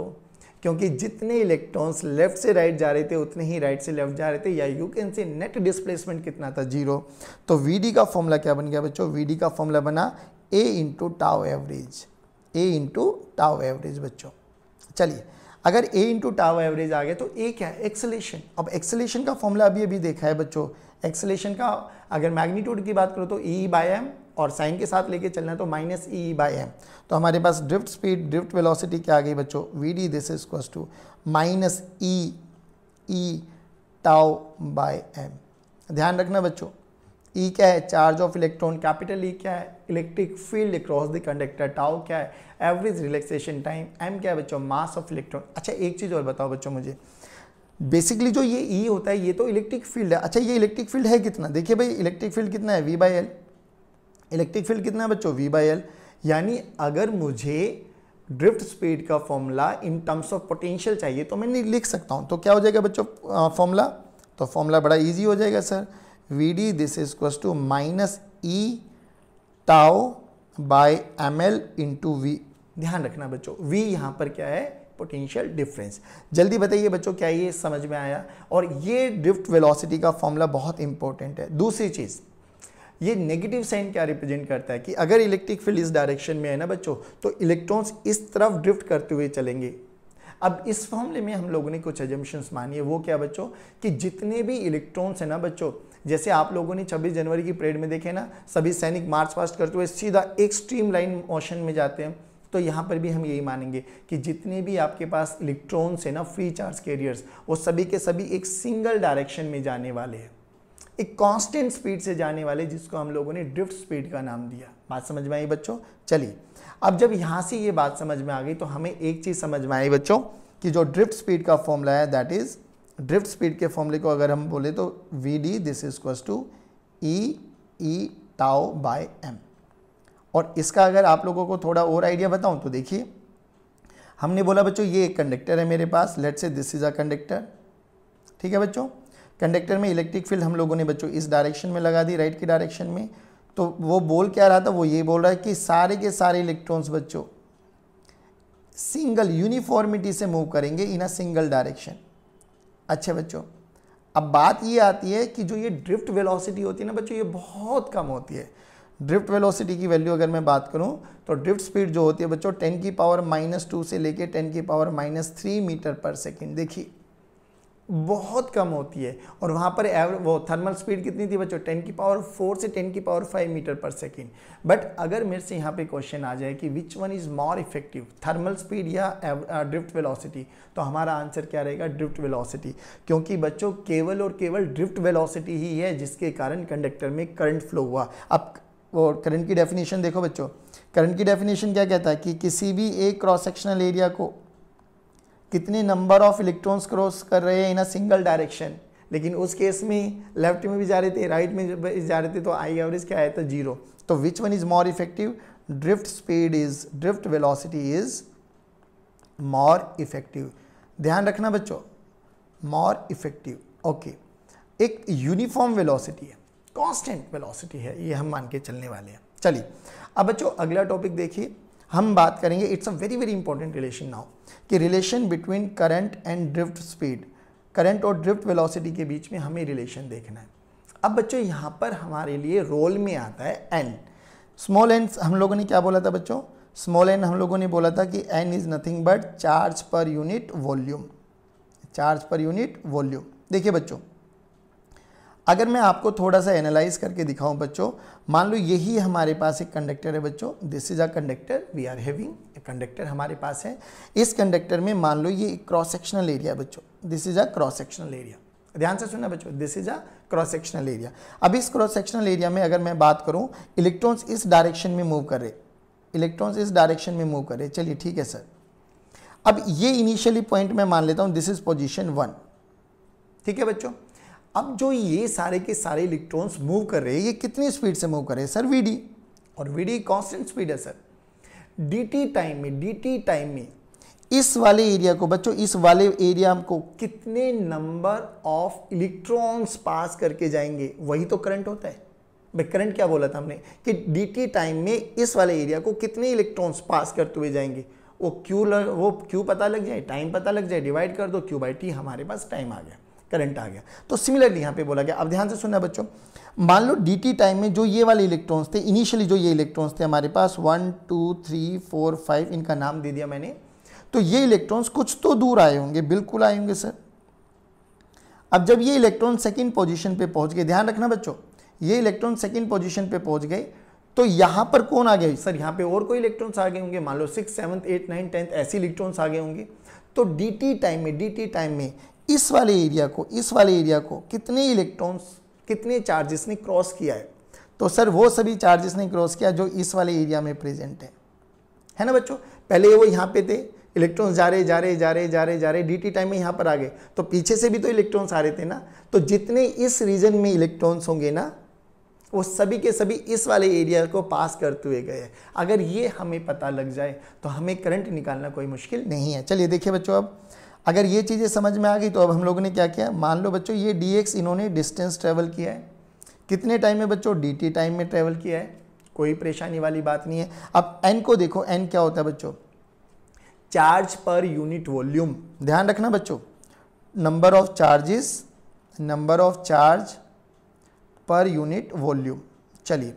A: क्योंकि जितने इलेक्ट्रॉन्स लेफ्ट से राइट जा रहे थे उतने ही राइट से लेफ्ट जा रहे थे या you can say net displacement कितना था जीरो तो वी का फॉर्मूला क्या बन गया बच्चों वी का फॉर्मूला बना a into tau average a into tau average बच्चों चलिए अगर ए इंटू टाव एवरेज आ गया तो ए क्या है एक्सलेशन अब एक्सलेशन का फॉर्मूला अभी अभी देखा है बच्चों एक्सलेशन का अगर मैग्नीट्यूड की बात करो तो ई बाय एम और साइन के साथ लेके चलना है तो माइनस ई बाई एम तो हमारे पास ड्रिफ्ट स्पीड ड्रिफ्ट वेलोसिटी क्या आ गई बच्चों v d this is equals to minus e E tau by m ध्यान रखना बच्चों ई e क्या है charge of electron capital e क्या है electric field across the conductor tau क्या है एवरेज रिलैक्सेशन टाइम एम क्या है बच्चों मास ऑफ इलेक्ट्रॉन अच्छा एक चीज़ और बताओ बच्चों मुझे बेसिकली जो ये ई e होता है ये तो इलेक्ट्रिक फील्ड है अच्छा ये इलेक्ट्रिक फील्ड है कितना देखिए भाई इलेक्ट्रिक फील्ड कितना है v by l electric field कितना है बच्चों वी बाई एल यानी अगर मुझे ड्रिफ्ट स्पीड का formula in terms of potential चाहिए तो मैं नहीं लिख सकता हूँ तो क्या हो जाएगा बच्चों फॉर्मूला तो फॉर्मूला बड़ा ईजी हो जाएगा sir v d this is equals to minus e tau by m l into v ध्यान रखना बच्चों वी यहाँ पर क्या है पोटेंशियल डिफरेंस जल्दी बताइए बच्चों क्या ये समझ में आया और ये ड्रिफ्ट वेलोसिटी का फॉर्मूला बहुत इंपॉर्टेंट है दूसरी चीज़ ये नेगेटिव साइन क्या रिप्रेजेंट करता है कि अगर इलेक्ट्रिक फील्ड इस डायरेक्शन में है ना बच्चों तो इलेक्ट्रॉन्स इस तरफ ड्रिफ्ट करते हुए चलेंगे अब इस फॉर्मले में हम लोगों ने कुछ एजम्पन्स मानिए वो क्या बच्चों कि जितने भी इलेक्ट्रॉन्स हैं ना बच्चों जैसे आप लोगों ने 26 जनवरी की परेड में देखे ना सभी सैनिक मार्च पास्ट करते हुए सीधा एक स्ट्रीम लाइन मोशन में जाते हैं तो यहाँ पर भी हम यही मानेंगे कि जितने भी आपके पास इलेक्ट्रॉन्स हैं ना फ्री चार्ज कैरियर्स वो सभी के सभी एक सिंगल डायरेक्शन में जाने वाले हैं एक कांस्टेंट स्पीड से जाने वाले जिसको हम लोगों ने ड्रिफ्ट स्पीड का नाम दिया बात समझ में आई बच्चों चलिए अब जब यहाँ से ये बात समझ में आ गई तो हमें एक चीज़ समझ में आई बच्चों कि जो ड्रिफ्ट स्पीड का फॉर्मूला है दैट इज़ ड्रिफ्ट स्पीड के फॉर्मूले को अगर हम बोले तो v d this is equals to e E tau by m और इसका अगर आप लोगों को थोड़ा और आइडिया बताऊं तो देखिए हमने बोला बच्चों ये एक कंडक्टर है मेरे पास let say this is a conductor ठीक है बच्चों कंडक्टर में इलेक्ट्रिक फील्ड हम लोगों ने बच्चों इस डायरेक्शन में लगा दी राइट की डायरेक्शन में तो वो बोल क्या रहा था वो ये बोल रहा है कि सारे के सारे इलेक्ट्रॉन्स बच्चों सिंगल यूनिफॉर्मिटी से मूव करेंगे इन अ सिंगल डायरेक्शन अच्छे बच्चों अब बात ये आती है कि जो ये ड्रिफ्ट वेलोसिटी होती है ना बच्चों ये बहुत कम होती है ड्रिफ्ट वेलोसिटी की वैल्यू अगर मैं बात करूं तो ड्रिफ्ट स्पीड जो होती है बच्चों 10 की पावर माइनस टू से लेके 10 की power minus three meter per second देखिए बहुत कम होती है और वहाँ पर एवर वो थर्मल स्पीड कितनी थी बच्चों टेन की पावर फोर से टेन की power five metre per second but अगर मेरे से यहाँ पे क्वेश्चन आ जाए कि which one is more effective thermal speed या ड्रिफ्ट वेलोसिटी uh, तो हमारा आंसर क्या रहेगा ड्रिफ्ट वेलोसिटी क्योंकि बच्चों केवल और केवल ड्रिफ्ट वेलोसिटी ही है जिसके कारण कंडक्टर में करंट फ्लो हुआ अब वो करंट की डेफिनेशन देखो बच्चों करंट की डेफिनेशन क्या कहता है कि किसी भी एक क्रॉस सेक्शनल एरिया को कितने नंबर ऑफ इलेक्ट्रॉन्स क्रॉस कर रहे हैं इन अ सिंगल डायरेक्शन लेकिन उस केस में लेफ्ट में भी जा रहे थे राइट में में जा रहे थे तो आई एवरेज क्या आया था जीरो तो which one is more effective drift speed is drift velocity is more effective ध्यान रखना बच्चों मोर इफेक्टिव ओके एक यूनिफॉर्म वेलोसिटी है कॉन्स्टेंट वेलोसिटी है ये हम मान के चलने वाले हैं चलिए अब बच्चों अगला टॉपिक देखिए हम बात करेंगे it's a very very important relation now कि relation between current and drift speed current और ड्रिफ्ट वेलोसिटी के बीच में हमें रिलेशन देखना है अब बच्चों यहाँ पर हमारे लिए रोल में आता है एन स्मॉल एन हम लोगों ने क्या बोला था बच्चों स्मॉल एन हम लोगों ने बोला था कि n is nothing but charge per unit volume charge per unit volume देखिए बच्चों अगर मैं आपको थोड़ा सा एनालाइज करके दिखाऊं बच्चों मान लो यही हमारे पास एक कंडक्टर है बच्चों this is a conductor we are having a conductor हमारे पास है इस कंडक्टर में मान लो ये क्रॉस सेक्शनल एरिया बच्चों this is a cross sectional area ध्यान से सुनना बच्चों this is a cross sectional area अब इस क्रॉस सेक्शनल एरिया में अगर मैं बात करूँ इलेक्ट्रॉन्स इस डायरेक्शन में मूव कर रहे इलेक्ट्रॉन्स इस डायरेक्शन में मूव कर रहे चलिए ठीक है सर अब ये इनिशियली पॉइंट मैं मान लेता हूँ दिस इज पोजिशन वन ठीक है बच्चों अब जो ये सारे के सारे इलेक्ट्रॉन्स मूव कर रहे हैं ये कितनी स्पीड से मूव कर रहे हैं सर वी और वी कॉन्स्टेंट स्पीड है सर डी टाइम में डी टाइम में इस वाले एरिया को बच्चों इस वाले एरिया को कितने नंबर ऑफ इलेक्ट्रॉन्स पास करके जाएंगे वही तो करंट होता है भाई करंट क्या बोला था हमने कि डी टाइम में इस वाले एरिया को कितने इलेक्ट्रॉन्स पास करते हुए जाएंगे वो क्यू लग वो क्यू पता लग जाए टाइम पता लग जाए डिवाइड कर दो क्यू बाई टी हमारे पास टाइम आ गया करंट आ गया तो सिमिलरली यहाँ पे बोला गया अब ध्यान से सुनना बच्चों मान लो डीटी टाइम में जो ये वाले इलेक्ट्रॉन्स थे इनिशियली जो ये इलेक्ट्रॉन्स थे हमारे पास one two three four five इनका नाम दे दिया मैंने तो ये इलेक्ट्रॉन्स कुछ तो दूर आए होंगे बिल्कुल आए होंगे सर अब जब ये इलेक्ट्रॉन सेकेंड पोजिशन पर पहुँच गए ध्यान रखना बच्चों ये इलेक्ट्रॉन सेकेंड पोजिशन पर पहुँच गए तो यहाँ पर कौन आ गया सर यहाँ पे और कोई इलेक्ट्रॉन्स आ गए होंगे मान लो six seventh eight nine tenth ऐसे इलेक्ट्रॉन्स आ गए होंगे तो डी टाइम में डी टाइम में इस वाले एरिया को इस वाले एरिया को कितने इलेक्ट्रॉन्स कितने चार्जेस ने क्रॉस किया है तो सर वो सभी चार्जेस ने क्रॉस किया जो इस वाले एरिया में प्रेजेंट है है ना बच्चों पहले वो यहाँ पे थे इलेक्ट्रॉन्स जा रहे जा रहे जा रहे जा रहे जा रहे डी टाइम में यहाँ पर आ गए तो पीछे से भी तो इलेक्ट्रॉन्स आ रहे थे ना तो जितने इस रीजन में इलेक्ट्रॉन्स होंगे ना वो सभी के सभी इस वाले एरिया को पास करते हुए गए अगर ये हमें पता लग जाए तो हमें करंट निकालना कोई मुश्किल नहीं है चलिए देखिए बच्चों अब अगर ये चीज़ें समझ में आ गई तो अब हम लोगों ने क्या किया मान लो बच्चों ये डी एक्स इन्होंने डिस्टेंस ट्रेवल किया है कितने टाइम में बच्चों डी टी टाइम में ट्रेवल किया है कोई परेशानी वाली बात नहीं है अब एन को देखो एन क्या होता है बच्चों चार्ज पर यूनिट वॉल्यूम ध्यान रखना बच्चों number of charges number of charge per unit volume चलिए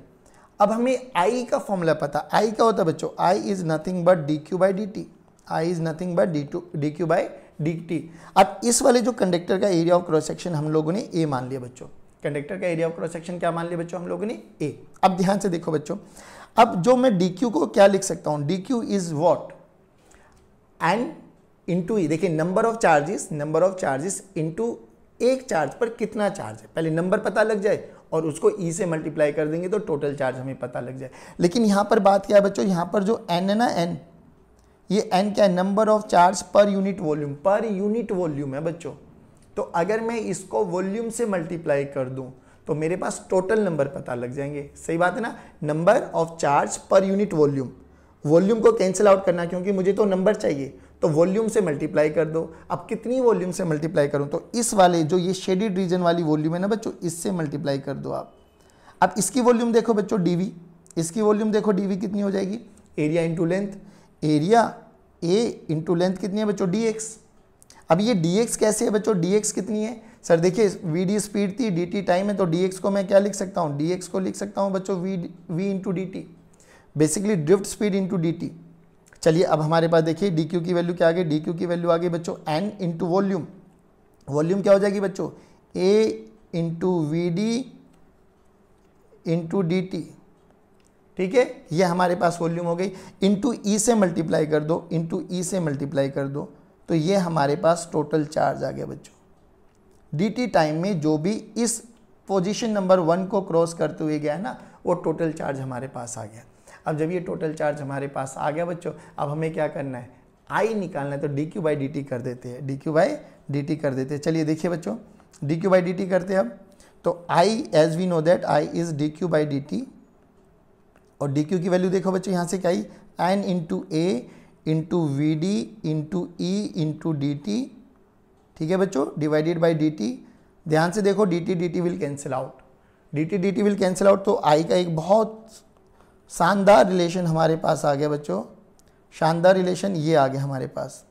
A: अब हमें आई का फॉर्मूला पता आई क्या होता है बच्चों I is nothing but d q by d t I is nothing but d two d q by d अब इस वाले जो कंडक्टर का एरिया ऑफ क्रॉस सेक्शन हम लोगों ने ए मान लिया बच्चों कंडक्टर का एरिया ऑफ क्रॉस सेक्शन क्या मान लिया बच्चों हम लोगों ने ए अब ध्यान से देखो बच्चों अब जो मैं डी को क्या लिख सकता हूँ d is what and into e देखिए number of charges number of charges into एक चार्ज पर कितना चार्ज है पहले नंबर पता लग जाए और उसको ई e से मल्टीप्लाई कर देंगे तो टोटल चार्ज हमें पता लग जाए लेकिन यहाँ पर बात क्या है बच्चों यहाँ पर जो एन है ना एन ये एन क्या है number of charge per unit volume per unit volume है बच्चों तो अगर मैं इसको वॉल्यूम से मल्टीप्लाई कर दूं तो मेरे पास टोटल नंबर पता लग जाएंगे सही बात है ना number of charge per unit volume volume को कैंसिल आउट करना क्योंकि मुझे तो नंबर चाहिए तो वॉल्यूम से मल्टीप्लाई कर दो अब कितनी वॉल्यूम से मल्टीप्लाई करूँ तो इस वाले जो ये शेडिड रीजन वाली वॉल्यूम है ना बच्चों इससे मल्टीप्लाई कर दो आप अब इसकी वॉल्यूम देखो बच्चों डी इसकी वॉल्यूम देखो डी कितनी हो जाएगी area into length area a into length कितनी है बच्चों डी एक्स अब ये डी एक्स कैसे है बच्चों डी एक्स कितनी है सर देखिए वी डी स्पीड थी डी टी टाइम है तो डी एक्स को मैं क्या लिख सकता हूँ डी एक्स को लिख सकता हूँ बच्चों v v into d t basically drift speed into d t चलिए अब हमारे पास देखिए डी क्यू की वैल्यू क्या आ गई डी क्यू की वैल्यू आ गई बच्चों एन इंटू वॉल्यूम वॉल्यूम क्या हो जाएगी बच्चों a into v d into d t ठीक है ये हमारे पास वॉल्यूम हो गई इंटू ई से मल्टीप्लाई कर दो इंटू ई से मल्टीप्लाई कर दो तो ये हमारे पास टोटल चार्ज आ गया बच्चों डी टी टाइम में जो भी इस पोजिशन नंबर वन को क्रॉस करते हुए गया है ना वो टोटल चार्ज हमारे पास आ गया अब जब ये टोटल चार्ज हमारे पास आ गया बच्चों अब हमें क्या करना है आई निकालना है तो d q by d t कर देते हैं d q by d t कर देते हैं चलिए देखिए बच्चों d q by d t करते हैं अब तो I as we know that I is d q by d t और डी क्यू की वैल्यू देखो बच्चों यहाँ से क्या I n into A into v d into e into d t ठीक है बच्चों डिवाइडेड बाई डी टी ध्यान से देखो d t d t will cancel out d t d t will cancel out तो आई का एक बहुत शानदार रिलेशन हमारे पास आ गया बच्चों शानदार रिलेशन ये आ गया हमारे पास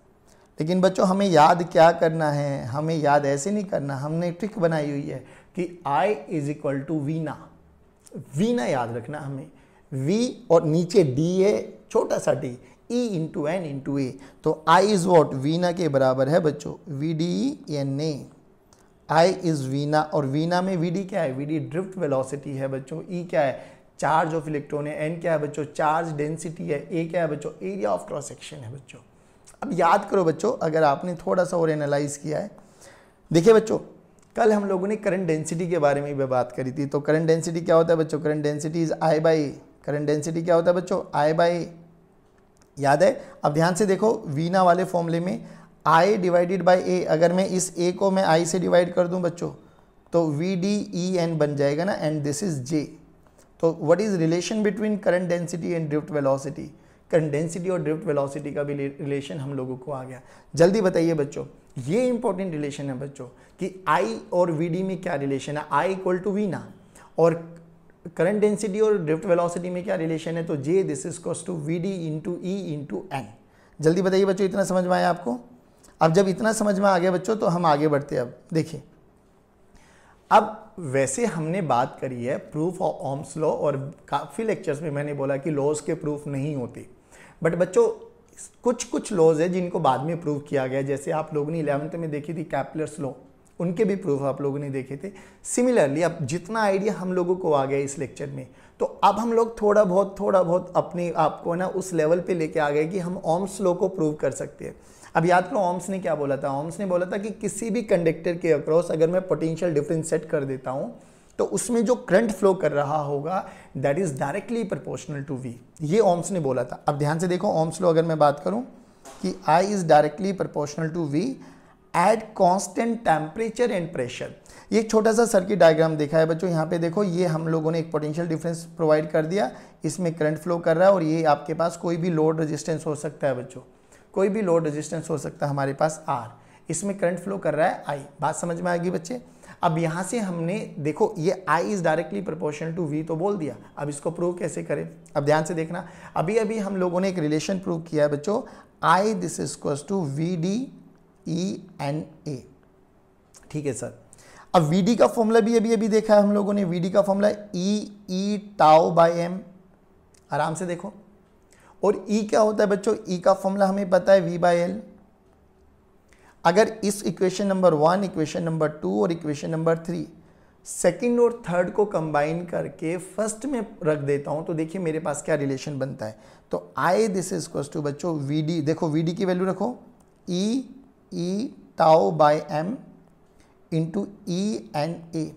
A: लेकिन बच्चों हमें याद क्या करना है हमें याद ऐसे नहीं करना हमने ट्रिक बनाई हुई है कि आई इज इक्वल टू वीना वीना याद रखना हमें वी और नीचे डी है छोटा सा d e into n into A तो आई इज़ वॉट वीना के बराबर है बच्चों v d n A I is v n A और वीना में वी डी क्या है वी डी ड्रिफ्ट वेलोसिटी है बच्चों ई e क्या है चार्ज ऑफ इलेक्ट्रॉन है एन क्या है बच्चों चार्ज डेंसिटी है ए क्या है बच्चों एरिया ऑफ क्रॉस सेक्शन है बच्चों अब याद करो बच्चों अगर आपने थोड़ा सा और एनालाइज किया है देखिए बच्चों कल हम लोगों ने करंट डेंसिटी के बारे में भी बात करी थी तो करंट डेंसिटी क्या होता है बच्चों current density is I by current density क्या होता है बच्चों आई बाई याद है अब ध्यान से देखो वीना वाले फॉर्मूले में आई डिवाइडेड बाई ए अगर मैं इस ए को मैं आई से डिवाइड कर दूं बच्चों तो वी डी ई एन बन जाएगा ना एंड दिस इज जे तो what is relation between current density and drift velocity current density और ड्रिफ्ट वेलोसिटी का भी रिलेशन हम लोगों को आ गया जल्दी बताइए बच्चों ये इंपॉर्टेंट रिलेशन है बच्चों कि आई और वी डी में क्या रिलेशन है आई इक्वल टू वी ना और करंट डेंसिटी और ड्रिफ्ट वेलोसिटी में क्या रिलेशन है तो J this is cos to v d into e into n जल्दी बताइए बच्चों इतना समझ में आया आपको अब जब इतना समझ में आ गया बच्चों तो हम आगे बढ़ते हैं अब देखिए अब वैसे हमने बात करी है प्रूफ ऑफ ऑम्स लॉ और काफ़ी लेक्चर्स में मैंने बोला कि लॉज के प्रूफ नहीं होते बट बच्चों कुछ कुछ लॉज है जिनको बाद में प्रूव किया गया जैसे आप लोगों ने इलेवंथ में देखी थी कैपलर्स लॉ उनके भी प्रूफ आप लोगों ने देखे थे सिमिलरली अब जितना आइडिया हम लोगों को आ गया इस लेक्चर में तो अब हम लोग थोड़ा बहुत थोड़ा बहुत अपने आप को ना उस लेवल पे लेके आ गए कि हम ओम्स लो को प्रूव कर सकते हैं अब याद करो ओम्स ने क्या बोला था ओम्स ने बोला था कि किसी भी कंडक्टर के अक्रॉस अगर मैं पोटेंशियल डिफरेंस सेट कर देता हूँ तो उसमें जो करंट फ्लो कर रहा होगा that is directly proportional to v ये ओम्स ने बोला था अब ध्यान से देखो ओम्स लो अगर मैं बात करूँ कि I is directly proportional to v at constant temperature and pressure ये एक छोटा सा सर्किट डायग्राम देखा है बच्चों यहाँ पे देखो ये हम लोगों ने एक पोटेंशियल डिफरेंस प्रोवाइड कर दिया इसमें करंट फ्लो कर रहा है और ये आपके पास कोई भी लोड रेजिस्टेंस हो सकता है बच्चों कोई भी लोड रेजिस्टेंस हो सकता है हमारे पास आर इसमें करंट फ्लो कर रहा है आई बात समझ में आएगी बच्चे अब यहाँ से हमने देखो ये I is directly proportion to v तो बोल दिया अब इसको प्रूव कैसे करें अब ध्यान से देखना अभी अभी हम लोगों ने एक रिलेशन प्रूव किया है बच्चों I this is equals to v d e N A ठीक है सर अब वी डी का फॉर्मूला भी अभी अभी देखा है हम लोगों ने वी डी का formula e E tau by m आराम से देखो और ई e क्या होता है बच्चों ई e का फॉर्मूला हमें पता है वी बाय एल अगर इस equation number one equation number two और इक्वेशन नंबर थ्री सेकंड और थर्ड को कंबाइन करके फर्स्ट में रख देता हूं तो देखिए मेरे पास क्या रिलेशन बनता है तो I this is question to बच्चों वी डी देखो वी डी की वैल्यू रखो e e e e tau by m into e and A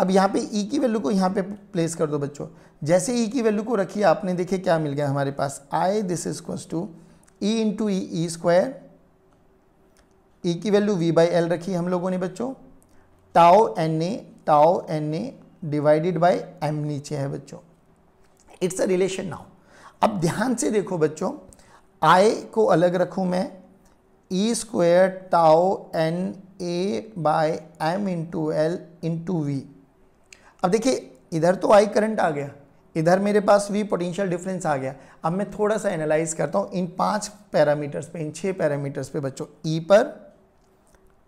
A: अब यहाँ पे ई e की वैल्यू को यहाँ पे प्लेस कर दो बच्चों जैसे ई e की वैल्यू को रखिए आपने देखे क्या मिल गया हमारे पास I this is equals to e into e e square E की वैल्यू वी बाई एल रखी हम लोगों ने बच्चों tau n A tau n A divided by m नीचे है बच्चों इट्स अ रिलेशन नाउ अब ध्यान से देखो बच्चों i को अलग रखूँ मैं e square tau n A by m into l into v अब देखिए इधर तो आई करंट आ गया इधर मेरे पास वी पोटेंशियल डिफरेंस आ गया अब मैं थोड़ा सा एनालाइज करता हूँ इन पांच पैरामीटर्स पे इन छह पैरामीटर्स पे बच्चों ई e पर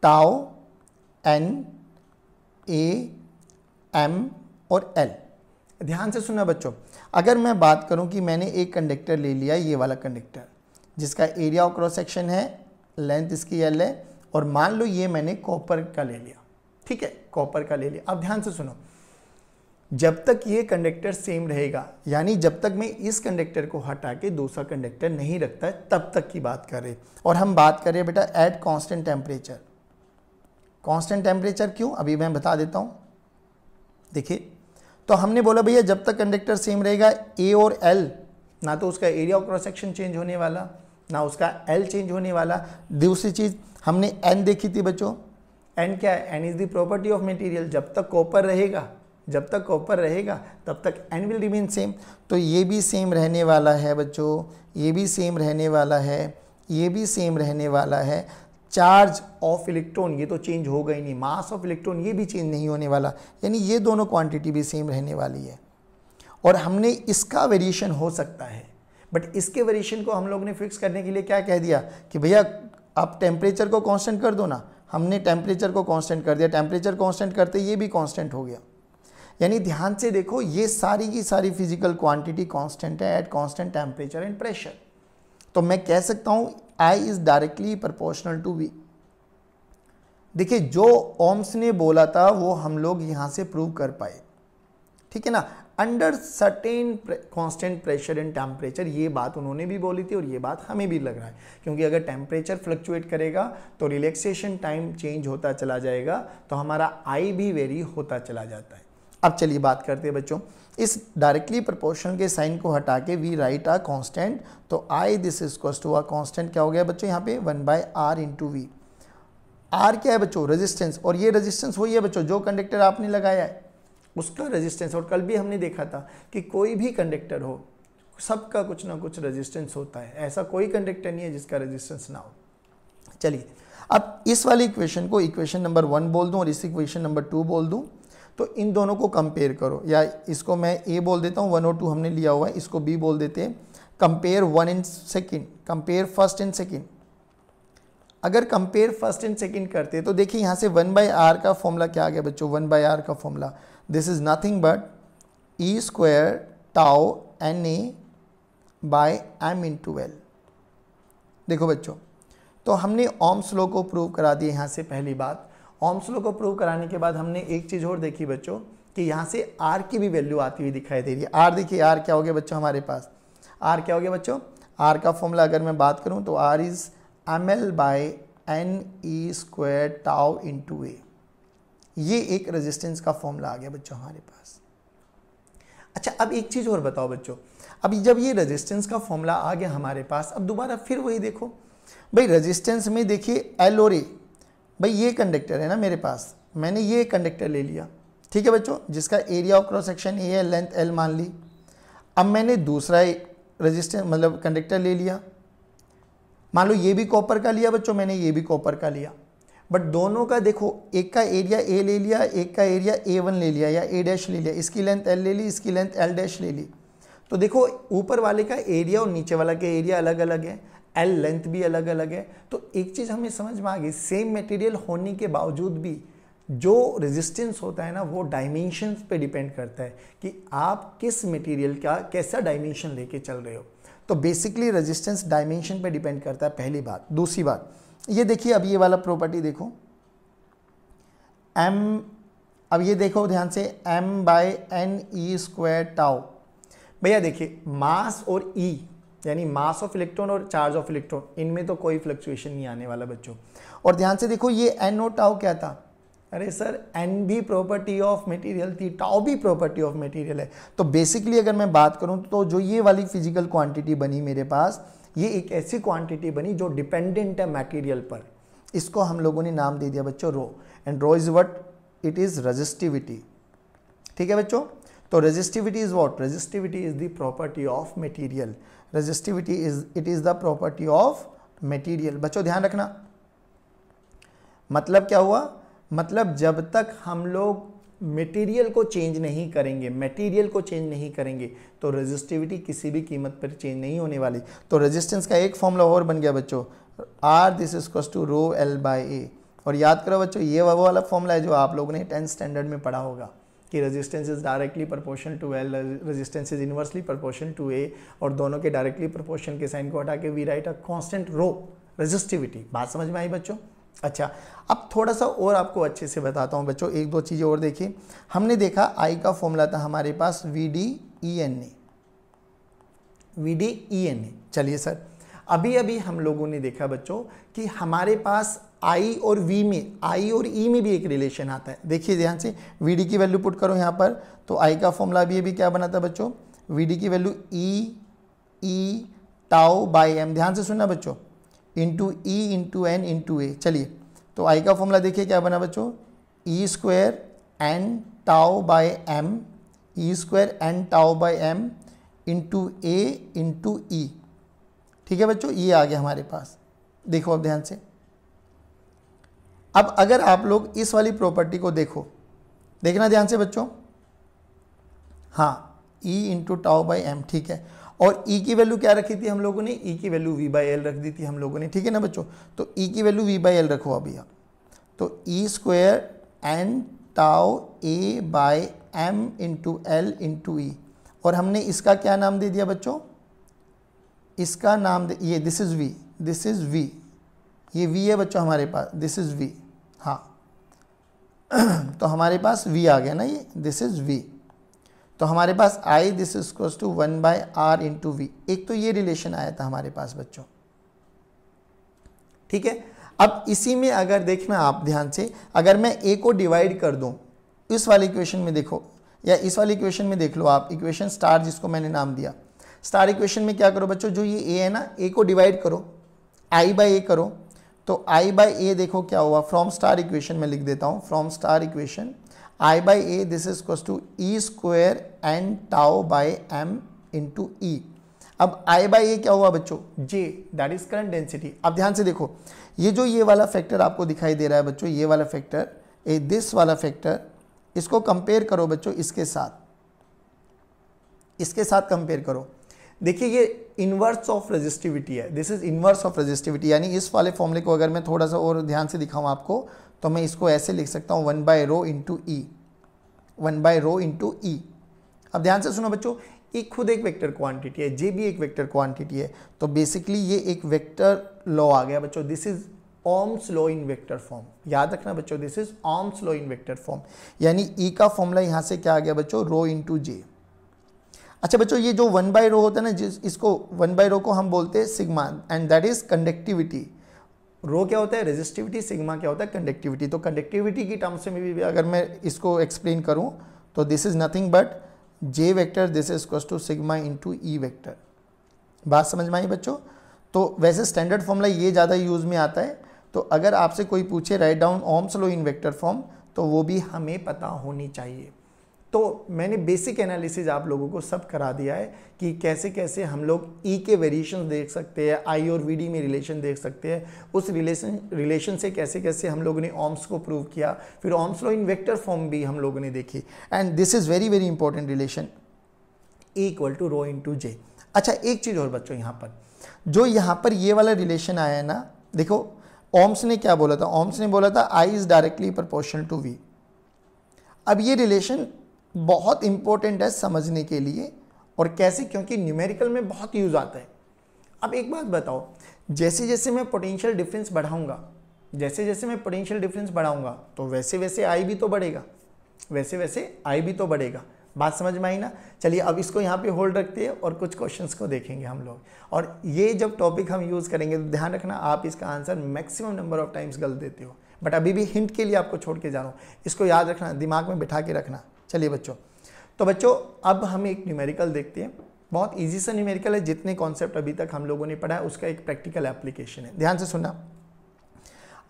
A: टाओ एन ए एम और एल ध्यान से सुनना बच्चों अगर मैं बात करूं कि मैंने एक कंडक्टर ले लिया ये वाला कंडक्टर जिसका एरिया ऑफ क्रॉस सेक्शन है लेंथ इसकी एल है और मान लो ये मैंने कॉपर का ले लिया ठीक है कॉपर का ले लिया अब ध्यान से सुनो जब तक ये कंडक्टर सेम रहेगा यानी जब तक मैं इस कंडक्टर को हटा के दूसरा कंडक्टर नहीं रखता है तब तक की बात कर रहे और हम बात कर रहे हैं बेटा at constant temperature constant temperature क्यों अभी मैं बता देता हूँ देखिए तो हमने बोला भैया जब तक कंडक्टर सेम रहेगा ए और एल ना तो उसका area of cross section change होने वाला ना उसका एल चेंज होने वाला दूसरी चीज़ हमने एन देखी थी बच्चों एन क्या है n is the property of material जब तक कॉपर रहेगा जब तक कॉपर रहेगा तब तक एन विल रिमेन सेम तो ये भी सेम रहने वाला है बच्चों ये भी सेम रहने वाला है ये भी सेम रहने वाला है चार्ज ऑफ इलेक्ट्रॉन ये तो चेंज हो गई नहीं मास ऑफ इलेक्ट्रॉन ये भी चेंज नहीं होने वाला यानी ये दोनों क्वांटिटी भी सेम रहने वाली है और हमने इसका वेरिएशन हो सकता है बट इसके वेरिएशन को हम लोग ने फिक्स करने के लिए क्या कह दिया कि भैया आप टेम्परेचर को कांस्टेंट कर दो ना हमने टेम्परेचर को कांस्टेंट कर दिया टेम्परेचर कांस्टेंट करते ये भी कांस्टेंट हो गया यानी ध्यान से देखो ये सारी की सारी फिजिकल क्वांटिटी कांस्टेंट है at constant temperature and pressure तो मैं कह सकता हूँ I is directly proportional to v देखिए जो ओम्स ने बोला था वो हम लोग यहाँ से प्रूव कर पाए ठीक है ना under certain constant pressure and temperature ये बात उन्होंने भी बोली थी और ये बात हमें भी लग रहा है क्योंकि अगर टेम्परेचर फ्लक्चुएट करेगा तो रिलैक्सेशन टाइम चेंज होता चला जाएगा तो हमारा आई भी वेरी होता चला जाता है अब चलिए बात करते हैं बच्चों इस डायरेक्टली प्रपोर्शन के साइन को हटा के वी राइट आ कॉन्स्टेंट तो आई दिस इज क्वस्ट हुआ कॉन्स्टेंट क्या हो गया बच्चों यहाँ पे one by R into v R क्या है बच्चों रेजिस्टेंस और ये रेजिस्टेंस वही है बच्चों जो कंडक्टर आपने लगाया है उसका रेजिस्टेंस और कल भी हमने देखा था कि कोई भी कंडक्टर हो सबका कुछ ना कुछ रेजिस्टेंस होता है ऐसा कोई कंडक्टर नहीं है जिसका रेजिस्टेंस ना हो चलिए अब इस वाली इक्वेशन को इक्वेशन नंबर वन बोल दूँ और इस इक्वेशन नंबर टू बोल दूँ तो इन दोनों को कंपेयर करो या इसको मैं ए बोल देता हूँ वन और टू हमने लिया हुआ है इसको बी बोल देते हैं compare one and second compare first and second अगर कंपेयर फर्स्ट एंड सेकेंड करते तो देखिए यहाँ से वन बाई आर का फॉर्मूला क्या आ गया बच्चों वन बाई आर का formula this is nothing but E square tau Na by m into l देखो बच्चों तो हमने ओम्स स्लो को प्रूव करा दिया यहाँ से पहली बात ओम्स स्लो को प्रूव कराने के बाद हमने एक चीज़ और देखी बच्चों कि यहाँ से आर की भी वैल्यू आती हुई दिखाई दे रही है आर देखिए आर क्या हो गया बच्चों हमारे पास आर क्या हो गया बच्चों आर का फॉर्मूला अगर मैं बात करूँ तो R is m L by N E square tau into A ये एक रेजिस्टेंस का फॉर्मूला आ गया बच्चों हमारे पास अच्छा अब एक चीज़ और बताओ बच्चों अब जब ये रेजिस्टेंस का फॉर्मूला आ गया हमारे पास अब दोबारा फिर वही देखो भाई रेजिस्टेंस में देखिए एल और ए भाई ये कंडक्टर है ना मेरे पास मैंने ये कंडक्टर ले लिया ठीक है बच्चों जिसका area of cross section A है लेंथ एल मान ली अब मैंने दूसरा रजिस्टेंस मतलब कंडक्टर ले लिया मान लो ये भी कॉपर का लिया बच्चों मैंने ये भी कॉपर का लिया बट दोनों का देखो एक का एरिया ए ले लिया एक का एरिया ए वन ले लिया या ए डैश ले लिया इसकी लेंथ एल ले ली इसकी लेंथ एल डैश ले ली तो देखो ऊपर वाले का एरिया और नीचे वाला का एरिया अलग अलग है एल लेंथ भी अलग अलग है तो एक चीज़ हमें समझ में आ गई सेम मटेरियल होने के बावजूद भी जो रेजिस्टेंस होता है ना वो डायमेंशंस पे डिपेंड करता है कि आप किस मटेरियल का कैसा डायमेंशन लेके चल रहे हो तो बेसिकली रेजिस्टेंस डायमेंशन पे डिपेंड करता है पहली बात दूसरी बात ये देखिए अब ये वाला प्रॉपर्टी देखो एम अब ये देखो ध्यान से m by N E square tau भैया देखिए मास और ई e, यानी मास ऑफ इलेक्ट्रॉन और चार्ज ऑफ इलेक्ट्रॉन इनमें तो कोई फ्लक्चुएशन नहीं आने वाला बच्चों और ध्यान से देखो ये एन और टाओ क्या था अरे सर एन भी प्रॉपर्टी ऑफ मटेरियल थी टाओ भी प्रॉपर्टी ऑफ मटेरियल है तो बेसिकली अगर मैं बात करूँ तो जो ये वाली फिजिकल क्वांटिटी बनी मेरे पास ये एक ऐसी क्वांटिटी बनी जो डिपेंडेंट है मटेरियल पर इसको हम लोगों ने नाम दे दिया बच्चों rho and rho is what it is resistivity ठीक है बच्चों तो resistivity is what resistivity is the property of material resistivity is it is the property of material बच्चों ध्यान रखना मतलब क्या हुआ मतलब जब तक हम लोग मटेरियल को चेंज नहीं करेंगे मटेरियल को चेंज नहीं करेंगे तो रेजिस्टिविटी किसी भी कीमत पर चेंज नहीं होने वाली तो रेजिस्टेंस का एक फॉर्मूला और बन गया बच्चों R this is cos to rho l by A और याद करो बच्चों ये वो वाला फॉर्मूला है जो आप लोगों ने टेंथ स्टैंडर्ड में पढ़ा होगा कि resistance is directly proportion to l resistance is inversely proportion to A और दोनों के डायरेक्टली प्रपोर्शन के साइन को हटा के we write a constant rho resistivity बात समझ में आई बच्चों अच्छा अब थोड़ा सा और आपको अच्छे से बताता हूँ बच्चों एक दो चीज़ें और देखिए हमने देखा आई का फॉर्मूला था हमारे पास v d e N A v d e N A चलिए सर अभी अभी हम लोगों ने देखा बच्चों कि हमारे पास आई और वी में आई और ई e में भी एक रिलेशन आता है देखिए ध्यान से वी डी की वैल्यू पुट करो यहाँ पर तो आई का फॉर्मूला अभी अभी क्या बना था बच्चों वी डी की value e E tau by m ध्यान से सुनना बच्चों into e into n into A चलिए तो आई का फॉर्मूला देखिए क्या बना बच्चों e square n tau by m e square n tau by m into A into E ठीक है बच्चों ये e आ गया हमारे पास देखो अब ध्यान से अब अगर आप लोग इस वाली प्रॉपर्टी को देखो देखना ध्यान से बच्चों हाँ E into tau by m ठीक है और ई e की वैल्यू क्या रखी थी हम लोगों ने ई e की वैल्यू वी बाई एल रख दी थी हम लोगों ने ठीक है ना बच्चों तो ई e की वैल्यू वी बाई एल रखो अभी आप तो e square n tau A by m into l into e और हमने इसका क्या नाम दे दिया बच्चों इसका नाम दे ये this is v this is v ये वी है बच्चों हमारे पास दिस इज़ वी हाँ तो हमारे पास वी आ गया ना ये दिस इज़ वी तो हमारे पास I this is equals to one by R into v एक तो ये रिलेशन आया था हमारे पास बच्चों ठीक है अब इसी में अगर देखना आप ध्यान से अगर मैं ए को डिवाइड कर दूं इस वाले इक्वेशन में देखो या इस वाले इक्वेशन में देख लो आप इक्वेशन स्टार जिसको मैंने नाम दिया स्टार इक्वेशन में क्या करो बच्चों जो ये ए है ना ए को डिवाइड करो आई बाई ए करो तो आई बाई ए देखो क्या हुआ फ्रॉम स्टार इक्वेशन में लिख देता हूँ from star equation i by a this is equals to e square and tau by m into e अब i बाई ए क्या हुआ बच्चों j that is current density अब ध्यान से देखो ये जो ये वाला फैक्टर आपको दिखाई दे रहा है बच्चों ये वाला फैक्टर ए दिस वाला फैक्टर इसको कंपेयर करो बच्चों इसके साथ इसके साथ कंपेयर करो देखिए ये इन्वर्स ऑफ रजिस्टिविटी है this is inverse of resistivity यानी इस वाले फॉर्मूले को अगर मैं थोड़ा सा और ध्यान से दिखाऊं आपको तो मैं इसको ऐसे लिख सकता हूँ one by rho into E one by rho into E अब ध्यान से सुनो बच्चों ये e खुद एक वेक्टर क्वांटिटी है जे भी एक वेक्टर क्वांटिटी है तो बेसिकली ये एक वेक्टर लॉ आ गया बच्चों this is Ohm's law in vector form याद रखना बच्चों this is Ohm's law in vector form यानी ई e का फॉर्मूला यहाँ से क्या आ गया बच्चों रो इंटू जे अच्छा बच्चों ये जो वन बाय रो होता है ना जिस इसको वन बाय रो को हम बोलते हैं sigma and that is conductivity rho क्या होता है रेजिस्टिविटी सिग्मा क्या होता है कंडक्टिविटी तो कंडक्टिविटी की टर्म्स में भी अगर मैं इसको एक्सप्लेन करूँ तो this is nothing but J vector this is equals to sigma to E vector बात समझ में आई बच्चों तो वैसे स्टैंडर्ड फॉर्मूला ये ज़्यादा यूज़ में आता है तो अगर आपसे कोई पूछे write down Ohm's law in vector form तो वो भी हमें पता होनी चाहिए तो मैंने बेसिक एनालिसिस आप लोगों को सब करा दिया है कि कैसे कैसे हम लोग ई e के वेरिएशन देख सकते हैं आई और वी डी में रिलेशन देख सकते हैं उस रिलेशन रिलेशन से कैसे कैसे हम लोगों ने ऑम्स को प्रूव किया फिर Ohm's law in vector form भी हम लोगों ने देखी and this is very very important relation E equal to rho into J अच्छा एक चीज़ और बच्चों यहाँ पर जो यहाँ पर ये वाला रिलेशन आया है ना देखो ओम्स ने क्या बोला था ओम्स ने बोला था I is directly proportional to v अब ये रिलेशन बहुत इंपॉर्टेंट है समझने के लिए और कैसे क्योंकि न्यूमेरिकल में बहुत यूज़ आता है अब एक बात बताओ जैसे जैसे मैं पोटेंशियल डिफरेंस बढ़ाऊंगा जैसे जैसे मैं पोटेंशियल डिफरेंस बढ़ाऊंगा तो वैसे वैसे आई भी तो बढ़ेगा वैसे वैसे आई भी तो बढ़ेगा बात समझ में आई ना चलिए अब इसको यहाँ पे होल्ड रखते हैं और कुछ क्वेश्चंस को देखेंगे हम लोग और ये जब टॉपिक हम यूज़ करेंगे तो ध्यान रखना आप इसका answer maximum number of times गलत देते हो बट अभी भी हिंट के लिए आपको छोड़ के जा रहा हूँ इसको याद रखना दिमाग में बिठा के रखना चलिए बच्चों तो बच्चों अब हम एक न्यूमेरिकल देखते हैं बहुत ईजी सा न्यूमेरिकल है जितने कॉन्सेप्ट अभी तक हम लोगों ने पढ़ा है उसका एक प्रैक्टिकल एप्लीकेशन है ध्यान से सुनना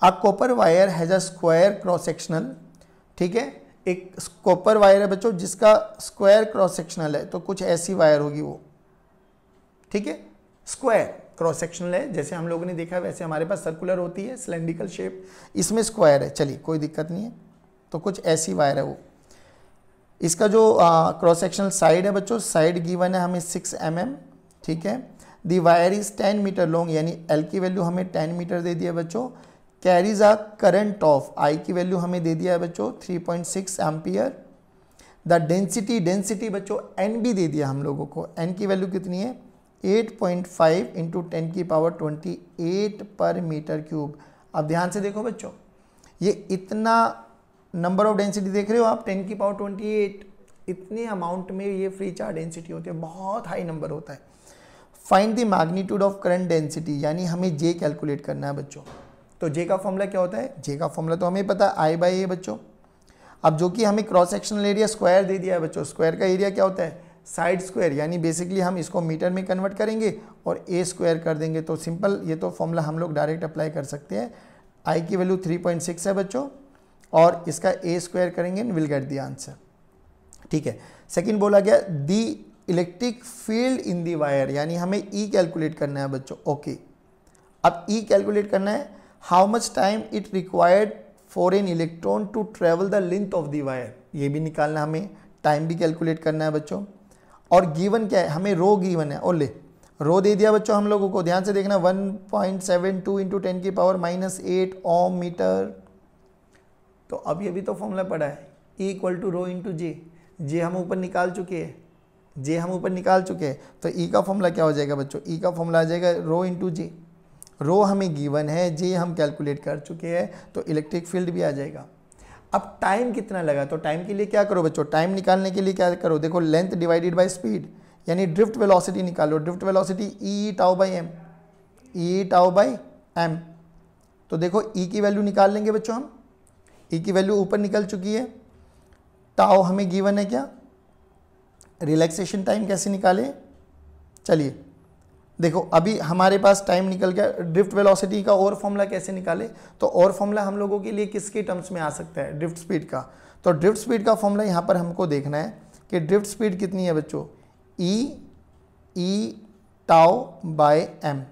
A: a copper wire has a square cross sectional ठीक है एक कॉपर वायर है बच्चों जिसका स्क्वायर क्रॉस सेक्शनल है तो कुछ ऐसी वायर होगी वो ठीक है स्क्वायर क्रॉस सेक्शनल है जैसे हम लोगों ने देखा वैसे हमारे पास सर्कुलर होती है सिलेंडिकल शेप इसमें स्क्वायर है चलिए कोई दिक्कत नहीं है तो कुछ ऐसी वायर है वो इसका जो क्रॉस सेक्शनल साइड है बच्चों साइड गिवन है हमें सिक्स एम mm, ठीक है the wire is ten metre long यानी एल की वैल्यू हमें टेन मीटर दे दिया बच्चों carries a current of I की वैल्यू हमें दे दिया है बच्चों three point six ampere the density density बच्चों एन भी दे दिया हम लोगों को एन की वैल्यू कितनी है 8.5 पॉइंट फाइव इंटू टेन की पावर 28 पर मीटर क्यूब अब ध्यान से देखो बच्चों ये इतना नंबर ऑफ डेंसिटी देख रहे हो आप टेन की पावर ट्वेंटी एट इतने अमाउंट में ये फ्री चार्ज डेंसिटी होती है बहुत हाई नंबर होता है find the magnitude of current density यानी हमें जे कैलकुलेट करना है बच्चों तो जे का फॉर्मूला क्या होता है जे का फॉर्मूला तो हमें पता है आई बाई ए बच्चों अब जो कि हमें क्रॉस सेक्शनल एरिया स्क्वायर दे दिया है बच्चों स्क्वायर का एरिया क्या होता है साइड स्क्वायर यानी बेसिकली हम इसको मीटर में कन्वर्ट करेंगे और ए स्क्वायर कर देंगे तो सिंपल ये तो फॉर्मूला हम लोग डायरेक्ट अप्लाई कर सकते हैं आई की वैल्यू 3.6 है बच्चों और इसका ए स्क्वायर करेंगे and will get the answer ठीक है सेकंड बोला गया the electric field in the wire यानी हमें ई e कैलकुलेट करना है बच्चों ओके अब ई e कैलकुलेट करना है how much time it required for an electron to travel the length of the wire ये भी निकालना हमें टाइम भी कैलकुलेट करना है बच्चों और गिवन क्या है हमें रो गिवन है ओले रो दे दिया बच्चों हम लोगों को ध्यान से देखना 1.72 point seven two into ten की power minus eight ohm metre तो अभी अभी तो फॉर्मूला पड़ा है E equal to rho into J J हम ऊपर निकाल चुके हैं जे हम ऊपर निकाल चुके हैं तो ई e का फॉर्मूला क्या हो जाएगा बच्चों ई e का फॉर्मूला आ जाएगा रो इंटू जे रो हमें गिवन है जे हम कैलकुलेट कर चुके हैं तो इलेक्ट्रिक फील्ड भी आ जाएगा अब टाइम कितना लगा तो टाइम के लिए क्या करो बच्चों टाइम निकालने के लिए क्या करो देखो लेंथ डिवाइडेड बाई स्पीड यानी ड्रिफ्ट वेलोसिटी निकालो drift velocity E tau by M E tau by M तो देखो ई e की वैल्यू निकाल लेंगे बच्चों हम ई e की वैल्यू ऊपर निकल चुकी है टाओ हमें गिवन है क्या रिलैक्सेशन टाइम कैसे निकाले चलिए देखो अभी हमारे पास टाइम निकल गया ड्रिफ्ट वेलोसिटी का और फॉर्मूला कैसे निकाले तो और फॉर्मूला हम लोगों के लिए किसके टर्म्स में आ सकता है ड्रिफ्ट स्पीड का तो ड्रिफ्ट स्पीड का फॉर्मूला यहाँ पर हमको देखना है कि ड्रिफ्ट स्पीड कितनी है बच्चों E E tau by M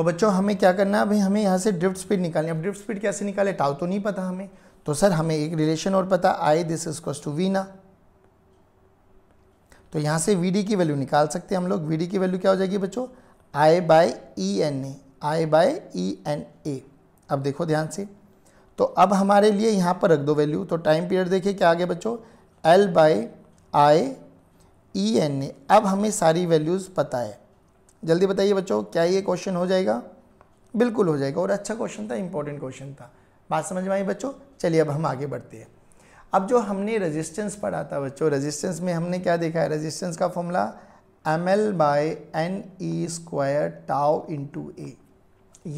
A: तो बच्चों हमें क्या करना है भाई हमें यहाँ से ड्रिफ्ट स्पीड निकालनी अब ड्रिफ्ट स्पीड कैसे निकाले टाउ तो नहीं पता हमें तो सर हमें एक रिलेशन और पता I this is cos to we ना तो यहाँ से वी डी की वैल्यू निकाल सकते हैं हम लोग वी डी की वैल्यू क्या हो जाएगी बच्चों I by E N A I by E N A अब देखो ध्यान से तो अब हमारे लिए यहाँ पर रख दो वैल्यू तो टाइम पीरियड देखिए क्या आ गया बच्चों L by I E N A अब हमें सारी वैल्यूज़ पता है जल्दी बताइए बच्चों क्या ये क्वेश्चन हो जाएगा बिल्कुल हो जाएगा और अच्छा क्वेश्चन था इंपॉर्टेंट क्वेश्चन था बात समझ में आई बच्चों चलिए अब हम आगे बढ़ते हैं अब जो हमने रेजिस्टेंस पढ़ा था बच्चों रेजिस्टेंस में हमने क्या देखा है रेजिस्टेंस का formula M L by N E square tau into A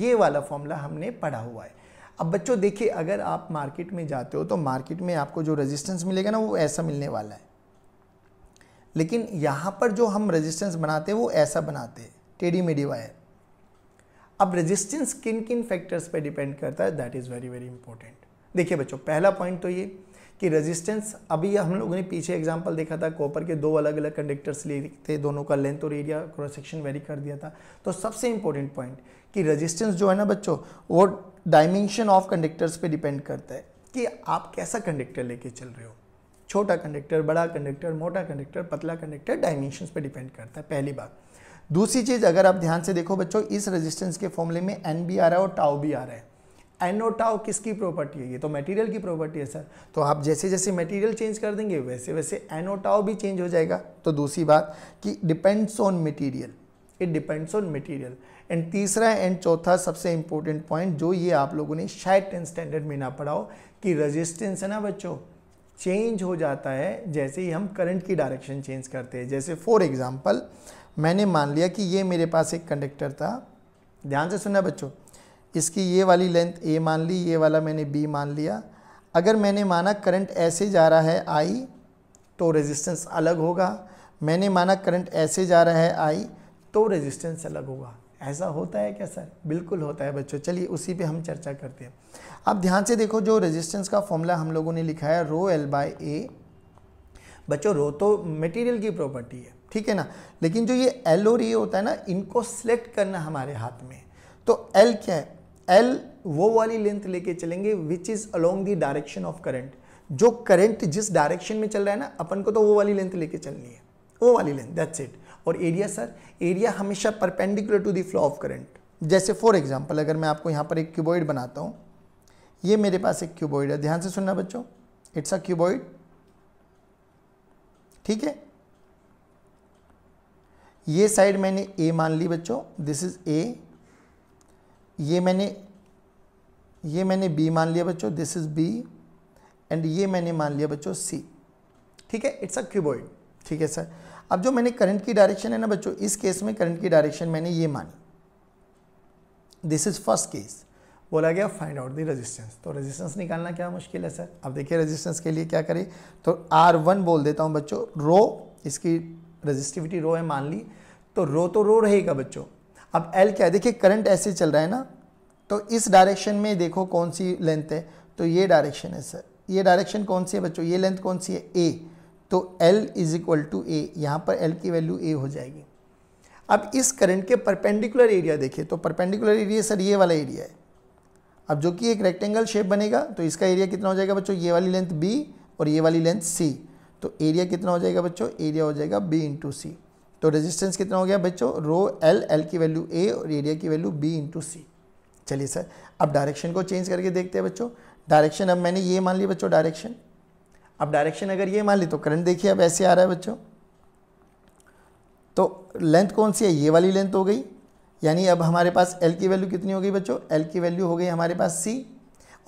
A: ये वाला फॉर्मूला हमने पढ़ा हुआ है अब बच्चों देखिए अगर आप मार्केट में जाते हो तो मार्केट में आपको जो रेजिस्टेंस मिलेगा ना वो ऐसा मिलने वाला है लेकिन यहाँ पर जो हम रेजिस्टेंस बनाते हैं वो ऐसा बनाते हैं टेडी मेडी वायर अब रेजिस्टेंस किन किन फैक्टर्स पे डिपेंड करता है that is very very important देखिए बच्चों पहला पॉइंट तो ये कि रेजिस्टेंस अभी हम लोगों ने पीछे एग्जांपल देखा था कॉपर के दो अलग अलग कंडक्टर्स लिए थे दोनों का लेंथ और एरिया क्रॉस सेक्शन वेरी कर दिया था तो सबसे इंपॉर्टेंट पॉइंट कि रेजिस्टेंस जो है ना बच्चों वो डायमेंशन ऑफ कंडक्टर्स पे डिपेंड करता है कि आप कैसा कंडक्टर लेके चल रहे हो छोटा कंडक्टर बड़ा कंडक्टर मोटा कंडक्टर पतला कंडक्टर डायमेंशन पर डिपेंड करता है पहली बात दूसरी चीज़ अगर आप ध्यान से देखो बच्चों इस रेजिस्टेंस के फॉर्मूले में एन भी आ रहा है और टाओ भी आ रहा है एन और टाओ किसकी प्रॉपर्टी है ये तो मटेरियल की प्रॉपर्टी है सर तो आप जैसे जैसे मटेरियल चेंज कर देंगे वैसे वैसे एन और टाओ भी चेंज हो जाएगा तो दूसरी बात कि depends on material it depends on material and तीसरा एंड चौथा सबसे इंपॉर्टेंट पॉइंट जो ये आप लोगों ने शायद टेंथ स्टैंडर्ड में ना पढ़ाओ कि रेजिस्टेंस है ना बच्चों चेंज हो जाता है जैसे ही हम करंट की डायरेक्शन चेंज करते हैं जैसे फॉर एग्ज़ाम्पल मैंने मान लिया कि ये मेरे पास एक कंडक्टर था ध्यान से सुनना बच्चों इसकी ये वाली लेंथ ए मान ली ये वाला मैंने बी मान लिया अगर मैंने माना करंट ऐसे जा रहा है आई तो रेजिस्टेंस अलग होगा मैंने माना करंट ऐसे जा रहा है आई तो रेजिस्टेंस अलग होगा ऐसा होता है क्या सर बिल्कुल होता है बच्चों चलिए उसी पे हम चर्चा करते हैं अब ध्यान से देखो जो रेजिस्टेंस का फॉर्मूला हम लोगों ने लिखा है रो एल बाय ए बच्चों रो तो मटेरियल की प्रॉपर्टी है ठीक है ना लेकिन जो ये एल और ए होता है ना इनको सिलेक्ट करना हमारे हाथ में तो एल क्या है एल वो वाली लेंथ लेके चलेंगे which is along the direction of current जो करेंट जिस डायरेक्शन में चल रहा है ना अपन को तो वो वाली लेंथ लेके चलनी है वो वाली लेंथ दैट्स इट और एरिया सर एरिया हमेशा perpendicular to the flow of current जैसे फॉर एग्जांपल अगर मैं आपको यहाँ पर एक क्यूबॉइड बनाता हूँ ये मेरे पास एक क्यूबॉइड है ध्यान से सुनना बच्चों इट्स अ क्यूबॉइड ठीक है ये साइड मैंने ए मान ली बच्चों दिस इज़ ए ये मैंने ये मैंने बी मान लिया बच्चों दिस इज़ बी एंड ये मैंने मान लिया बच्चों सी ठीक है इट्स अ क्यूबॉइड ठीक है सर अब जो मैंने करंट की डायरेक्शन है ना बच्चों इस केस में करंट की डायरेक्शन मैंने ये मानी दिस इज़ फर्स्ट केस बोला गया फाइंड आउट द रेजिस्टेंस तो रेजिस्टेंस निकालना क्या मुश्किल है सर अब देखिए रेजिस्टेंस के लिए क्या करें तो आर वन बोल देता हूँ बच्चों रो इसकी रजिस्टिविटी रो है मान ली तो रो तो रो रहेगा बच्चों अब एल क्या है देखिए करंट ऐसे चल रहा है ना तो इस डायरेक्शन में देखो कौन सी लेंथ है तो ये डायरेक्शन है सर ये डायरेक्शन कौन सी है बच्चों ये लेंथ कौन सी है ए तो L is equal to A यहाँ पर L की वैल्यू ए हो जाएगी अब इस करंट के परपेंडिकुलर एरिया देखिए तो परपेंडिकुलर एरिया सर ये वाला एरिया है अब जो कि एक रेक्टेंगल शेप बनेगा तो इसका एरिया कितना हो जाएगा बच्चों ये वाली लेंथ बी और ये वाली लेंथ सी तो एरिया कितना हो जाएगा बच्चों एरिया हो जाएगा बी इंटू सी तो रेजिस्टेंस कितना हो गया बच्चों रो एल एल की वैल्यू ए और एरिया की वैल्यू बी इंटू सी चलिए सर अब डायरेक्शन को चेंज करके देखते हैं बच्चों डायरेक्शन अब मैंने ये मान लिया बच्चों डायरेक्शन अब डायरेक्शन अगर ये मान ली तो करंट देखिए अब ऐसे आ रहा है बच्चों तो लेंथ कौन सी है ये वाली लेंथ हो गई यानी अब हमारे पास एल की वैल्यू कितनी हो गई बच्चों एल की वैल्यू हो गई हमारे पास सी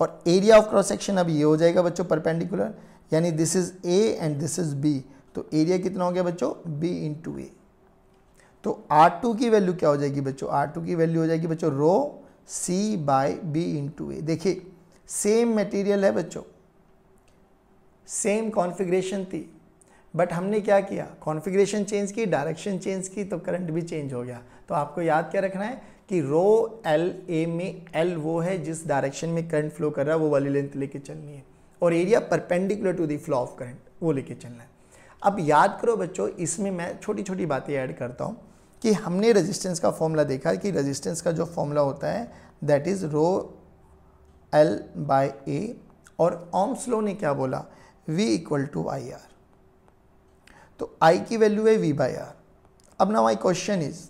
A: और एरिया ऑफ क्रॉस सेक्शन अब ये हो जाएगा बच्चों परपेंडिकुलर यानी this is A and this is B तो एरिया कितना हो गया बच्चों बी इन टू ए तो आर टू की वैल्यू क्या हो जाएगी बच्चों आर टू की वैल्यू हो जाएगी बच्चों rho C by B into A देखिए सेम मटेरियल है बच्चों सेम कॉन्फ़िगरेशन थी बट हमने क्या किया कॉन्फ़िगरेशन चेंज की डायरेक्शन चेंज की तो करंट भी चेंज हो गया तो आपको याद क्या रखना है कि रो एल ए में एल वो है जिस डायरेक्शन में करंट फ्लो कर रहा है वो वाली लेंथ लेके चलनी है और area perpendicular to the flow of current वो लेके चलना है अब याद करो बच्चों इसमें मैं छोटी छोटी बातें ऐड करता हूँ कि हमने रेजिस्टेंस का फॉर्मूला देखा कि रेजिस्टेंस का जो फॉर्मूला होता है that is rho L by A और ऑम्स लो ने क्या बोला v equal to I R तो i की वैल्यू है v बाई आर अब ना माई क्वेश्चन इज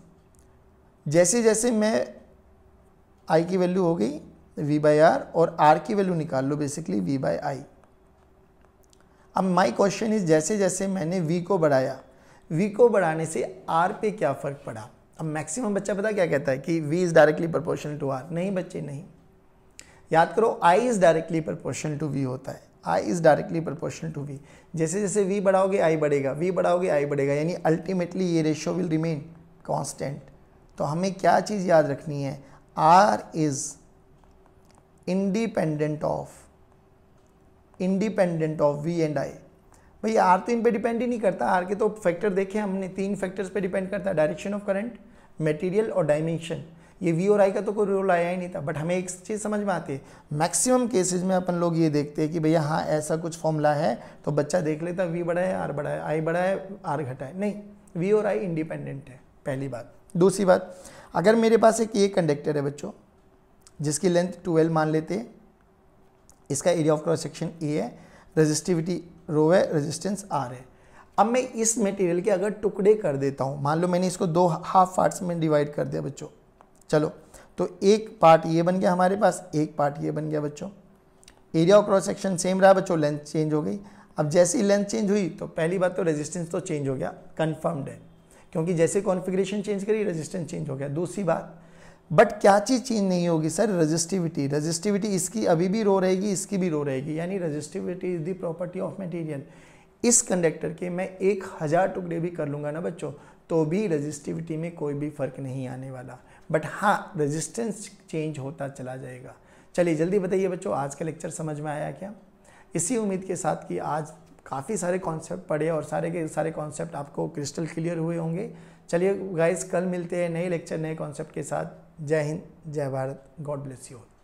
A: जैसे जैसे मैं i की वैल्यू हो गई v बाई आर और r की वैल्यू निकाल लो बेसिकली v बाई आई अब माई क्वेश्चन इज जैसे जैसे मैंने v को बढ़ाया v को बढ़ाने से r पे क्या फ़र्क पड़ा अब मैक्सिमम बच्चा पता क्या कहता है कि v is directly proportion to r नहीं बच्चे नहीं याद करो i is directly proportion to v होता है I is directly proportional to V जैसे जैसे वी बढ़ाओगे आई बढ़ेगा वी बढ़ाओगे आई बढ़ेगा यानी अल्टीमेटली ये रेशियो विल रिमेन कॉन्स्टेंट तो हमें क्या चीज़ याद रखनी है R is independent of independent of V and I भाई आर तो इन पर डिपेंड ही नहीं करता आर के तो फैक्टर देखे हमने तीन फैक्टर्स पर डिपेंड करता है डायरेक्शन ऑफ करंट मटीरियल और डायमेंशन ये वी और आई का तो कोई रोल आया ही नहीं था बट हमें एक चीज़ समझ में आती है मैक्सिमम केसेज में अपन लोग ये देखते हैं कि भैया हाँ ऐसा कुछ फॉर्मूला है तो बच्चा देख लेता वी बड़ा है आर बड़ा है आई बड़ा है आर घटा है नहीं वी और आई इंडिपेंडेंट है पहली बात दूसरी बात अगर मेरे पास एक ये कंडक्टर है बच्चों जिसकी लेंथ ट्वेल्व मान लेते हैं इसका area of cross section A है रेजिस्टिविटी रो है रेजिस्टेंस आर है अब मैं इस मटेरियल के अगर टुकड़े कर देता हूँ मान लो मैंने इसको दो हाफ पार्ट्स में डिवाइड कर दिया बच्चों चलो तो एक पार्ट ये बन गया हमारे पास एक पार्ट ये बन गया बच्चों area of cross section same रहा बच्चों लेंथ चेंज हो गई अब जैसे ही लेंथ चेंज हुई तो पहली बात तो रेजिस्टेंस तो चेंज हो गया कन्फर्म्ड है क्योंकि जैसे कॉन्फिग्रेशन चेंज करी रेजिस्टेंस चेंज हो गया दूसरी बात बट क्या चीज़ चेंज नहीं होगी सर रजिस्टिविटी रजिस्टिविटी इसकी अभी भी रो रहेगी इसकी भी रो रहेगी यानी resistivity is the property of material इस कंडक्टर के मैं एक हज़ार टुकड़े भी कर लूँगा ना बच्चों तो भी रजिस्टिविटी में कोई भी फर्क नहीं आने वाला बट हाँ रेजिस्टेंस चेंज होता चला जाएगा चलिए जल्दी बताइए बच्चों आज का लेक्चर समझ में आया क्या इसी उम्मीद के साथ कि आज काफ़ी सारे कॉन्सेप्ट पढ़े और सारे के सारे कॉन्सेप्ट आपको क्रिस्टल क्लियर हुए होंगे चलिए गाइस कल मिलते हैं नए लेक्चर नए कॉन्सेप्ट के साथ जय हिंद जय भारत गॉड ब्लेस यू